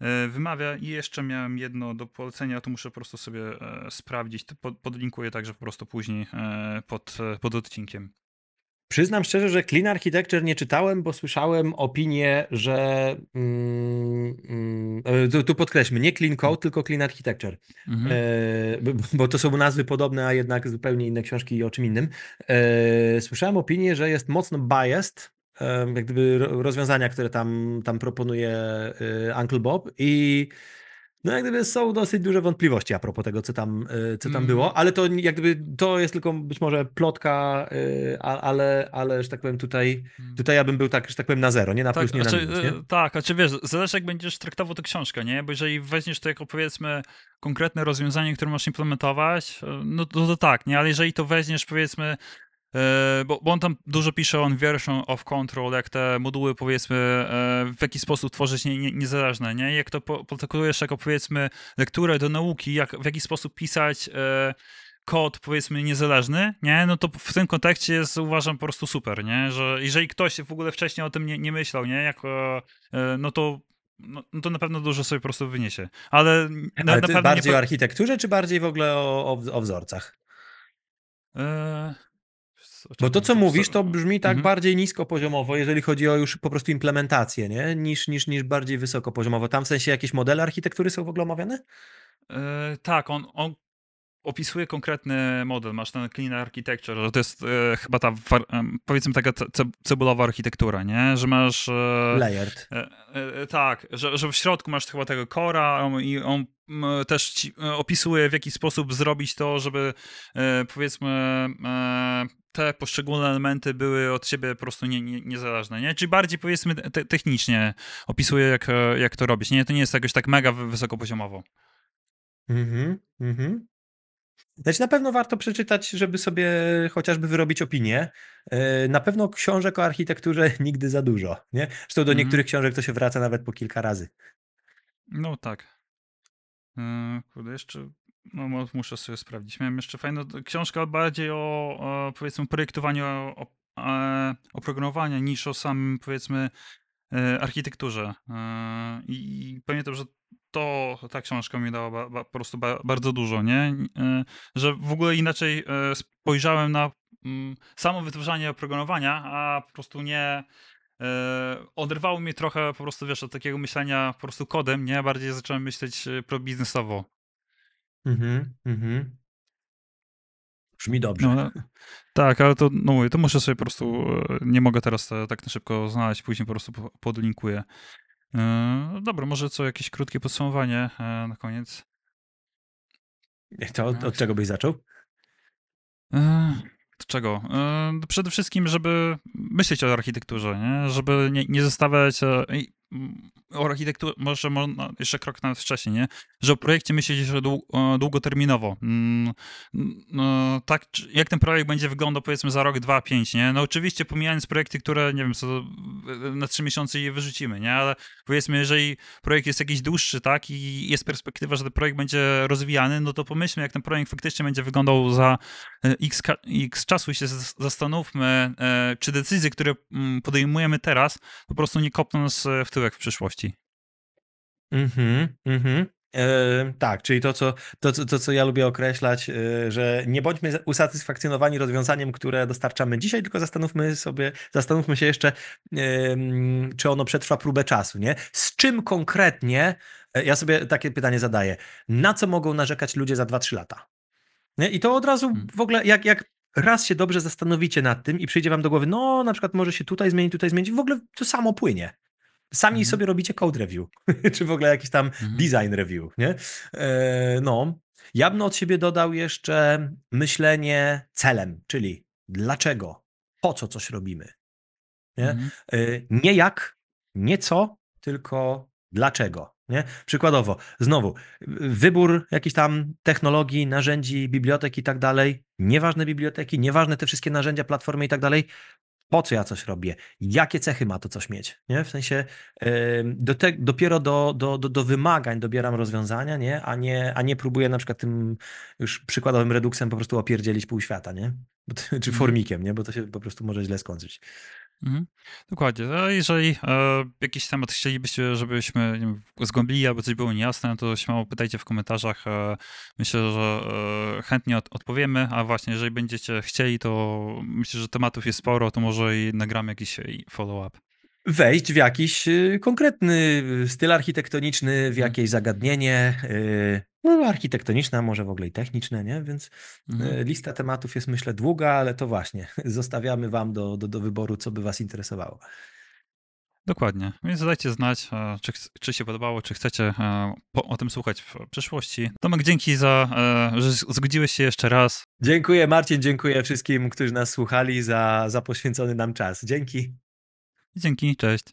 mhm. wymawia. I jeszcze miałem jedno do polecenia, to muszę po prostu sobie sprawdzić. Podlinkuję także po prostu później pod, pod odcinkiem. Przyznam szczerze, że Clean Architecture nie czytałem, bo słyszałem opinię, że. Mm, mm, tu, e, tu podkreślmy, nie Clean Code, tylko Clean Architecture. Mhm. E, bo to są nazwy podobne, a jednak zupełnie inne książki i o czym innym. E, słyszałem opinię, że jest mocno biased, e, jak gdyby rozwiązania, które tam, tam proponuje e, Uncle Bob i no jak gdyby są dosyć duże wątpliwości a propos tego, co tam, y, co tam mm. było, ale to jak gdyby to jest tylko być może plotka, y, ale, ale że tak powiem tutaj, mhm. tutaj ja bym był tak, że tak powiem na zero, nie na tak, plus, nie znaczy, na minus, nie? Y, tak, a czy wiesz, zależy jak będziesz traktował tę książkę, nie? Bo jeżeli weźmiesz to jako powiedzmy konkretne rozwiązanie, które masz implementować, no to, to tak, nie? Ale jeżeli to weźmiesz powiedzmy E, bo, bo, on tam dużo pisze on version of control, jak te moduły powiedzmy e, w jaki sposób tworzyć nie, nie, niezależne, nie? Jak to potraktujesz jako powiedzmy lekturę do nauki, jak w jaki sposób pisać e, kod powiedzmy niezależny, nie? No to w tym kontekście jest uważam po prostu super, nie? Że jeżeli ktoś w ogóle wcześniej o tym nie, nie myślał, nie? jak e, e no to no, no, to na pewno dużo sobie po prostu wyniesie. Ale, na, Ale na bardziej nie... o architekturze, czy bardziej w ogóle o, o, o wzorcach? E... Bo to, co mówisz, to brzmi tak bardziej mhm. bardziej niskopoziomowo, jeżeli chodzi o już po prostu implementację, nie? Niż, niż, niż bardziej wysokopoziomowo. Tam w sensie jakieś modele architektury są w ogóle omawiane? Yy, tak, on, on opisuje konkretny model. Masz ten clean architecture, że to jest e, chyba ta, powiedzmy, taka cebulowa architektura, nie? Że masz... E, Layered. E, e, e, tak, że, że w środku masz chyba tego kora i on też ci e, opisuje, w jaki sposób zrobić to, żeby powiedzmy te poszczególne elementy były od siebie po prostu nie, nie, niezależne, nie? Czyli bardziej powiedzmy te, technicznie opisuje, jak, jak to robić, nie? To nie jest jakoś tak mega wysokopoziomowo. Mhm, mm mhm. Mm znaczy na pewno warto przeczytać, żeby sobie chociażby wyrobić opinię. E, na pewno książek o architekturze nigdy za dużo. Nie? Zresztą do mm. niektórych książek to się wraca nawet po kilka razy. No tak. E, kurde, jeszcze no, muszę sobie sprawdzić. Miałem jeszcze fajną książkę bardziej o, o powiedzmy projektowaniu oprogramowania niż o samym powiedzmy e, architekturze. I pamiętam, że to ta książka mi dała ba, ba, po prostu ba, bardzo dużo, nie? E, że w ogóle inaczej e, spojrzałem na mm, samo wytwarzanie oprogramowania, a po prostu nie e, oderwało mnie trochę po prostu, wiesz, od takiego myślenia po prostu kodem, nie? Bardziej zacząłem myśleć pro-biznesowo. Mhm, mhm. Brzmi dobrze. No, tak, ale to, no mówię, to muszę sobie po prostu, nie mogę teraz tak na szybko znaleźć, później po prostu podlinkuję. E, no dobra, może co jakieś krótkie podsumowanie e, na koniec. E, to od, od czego byś zaczął? Od czego? Przede wszystkim, żeby myśleć o architekturze, nie? żeby nie, nie zostawiać. Mm, o architekturze, może można, no, jeszcze krok nawet wcześniej, nie? że o projekcie myśleć że długoterminowo. Mm, no, tak, jak ten projekt będzie wyglądał powiedzmy za rok, dwa, pięć, nie? No oczywiście pomijając projekty, które, nie wiem, co, na trzy miesiące je wyrzucimy, nie? Ale powiedzmy, jeżeli projekt jest jakiś dłuższy, tak, i jest perspektywa, że ten projekt będzie rozwijany, no to pomyślmy, jak ten projekt faktycznie będzie wyglądał za x, e, x czasu i się zastanówmy, e, czy decyzje, które mm, podejmujemy teraz, po prostu nie kopną nas e, w tym w przyszłości. Mhm, mhm. tak, czyli to co, to, to, co ja lubię określać, y, że nie bądźmy usatysfakcjonowani rozwiązaniem, które dostarczamy dzisiaj, tylko zastanówmy sobie, zastanówmy się jeszcze, czy ono przetrwa próbę czasu, nie? Z czym konkretnie, e, ja sobie takie pytanie zadaję, na co mogą narzekać ludzie za 2-3 lata? Nie? I to od razu mm. w ogóle, jak, jak raz się dobrze zastanowicie nad tym i przyjdzie wam do głowy, no na przykład może się tutaj zmieni, tutaj zmienić, w ogóle to samo płynie. Sami mhm. sobie robicie code review, czy w ogóle jakiś tam mhm. design review, nie? E, no. Ja bym od siebie dodał jeszcze myślenie celem, czyli dlaczego, po co coś robimy. Nie, mhm. e, nie jak, nie co, tylko dlaczego. Nie? Przykładowo, znowu, wybór jakichś tam technologii, narzędzi, bibliotek i tak dalej, nieważne biblioteki, nieważne te wszystkie narzędzia, platformy i tak dalej, po co ja coś robię, jakie cechy ma to coś mieć, nie? W sensie do te, dopiero do, do, do, do wymagań dobieram rozwiązania, nie? A, nie? a nie próbuję na przykład tym już przykładowym reduksem po prostu opierdzielić pół świata, nie? To, czy mhm. formikiem, nie? Bo to się po prostu może źle skończyć. Mhm. Dokładnie. A no, jeżeli e, jakiś temat chcielibyście, żebyśmy wiem, zgłębili albo coś było niejasne, to śmiało pytajcie w komentarzach. E, myślę, że e, chętnie od, odpowiemy, a właśnie jeżeli będziecie chcieli, to myślę, że tematów jest sporo, to może i nagram jakiś e, follow-up wejść w jakiś y, konkretny y, styl architektoniczny, w mhm. jakieś zagadnienie, y, no, architektoniczne, może w ogóle i techniczne, nie? Więc mhm. lista tematów jest myślę długa, ale to właśnie zostawiamy Wam do, do, do wyboru, co by Was interesowało. Dokładnie. Więc dajcie znać, e, czy, czy się podobało, czy chcecie e, o tym słuchać w przyszłości. Tomek, dzięki za, e, że zgodziłeś się jeszcze raz. Dziękuję Marcin, dziękuję wszystkim, którzy nas słuchali za, za poświęcony nam czas. Dzięki. Dzięki, cześć.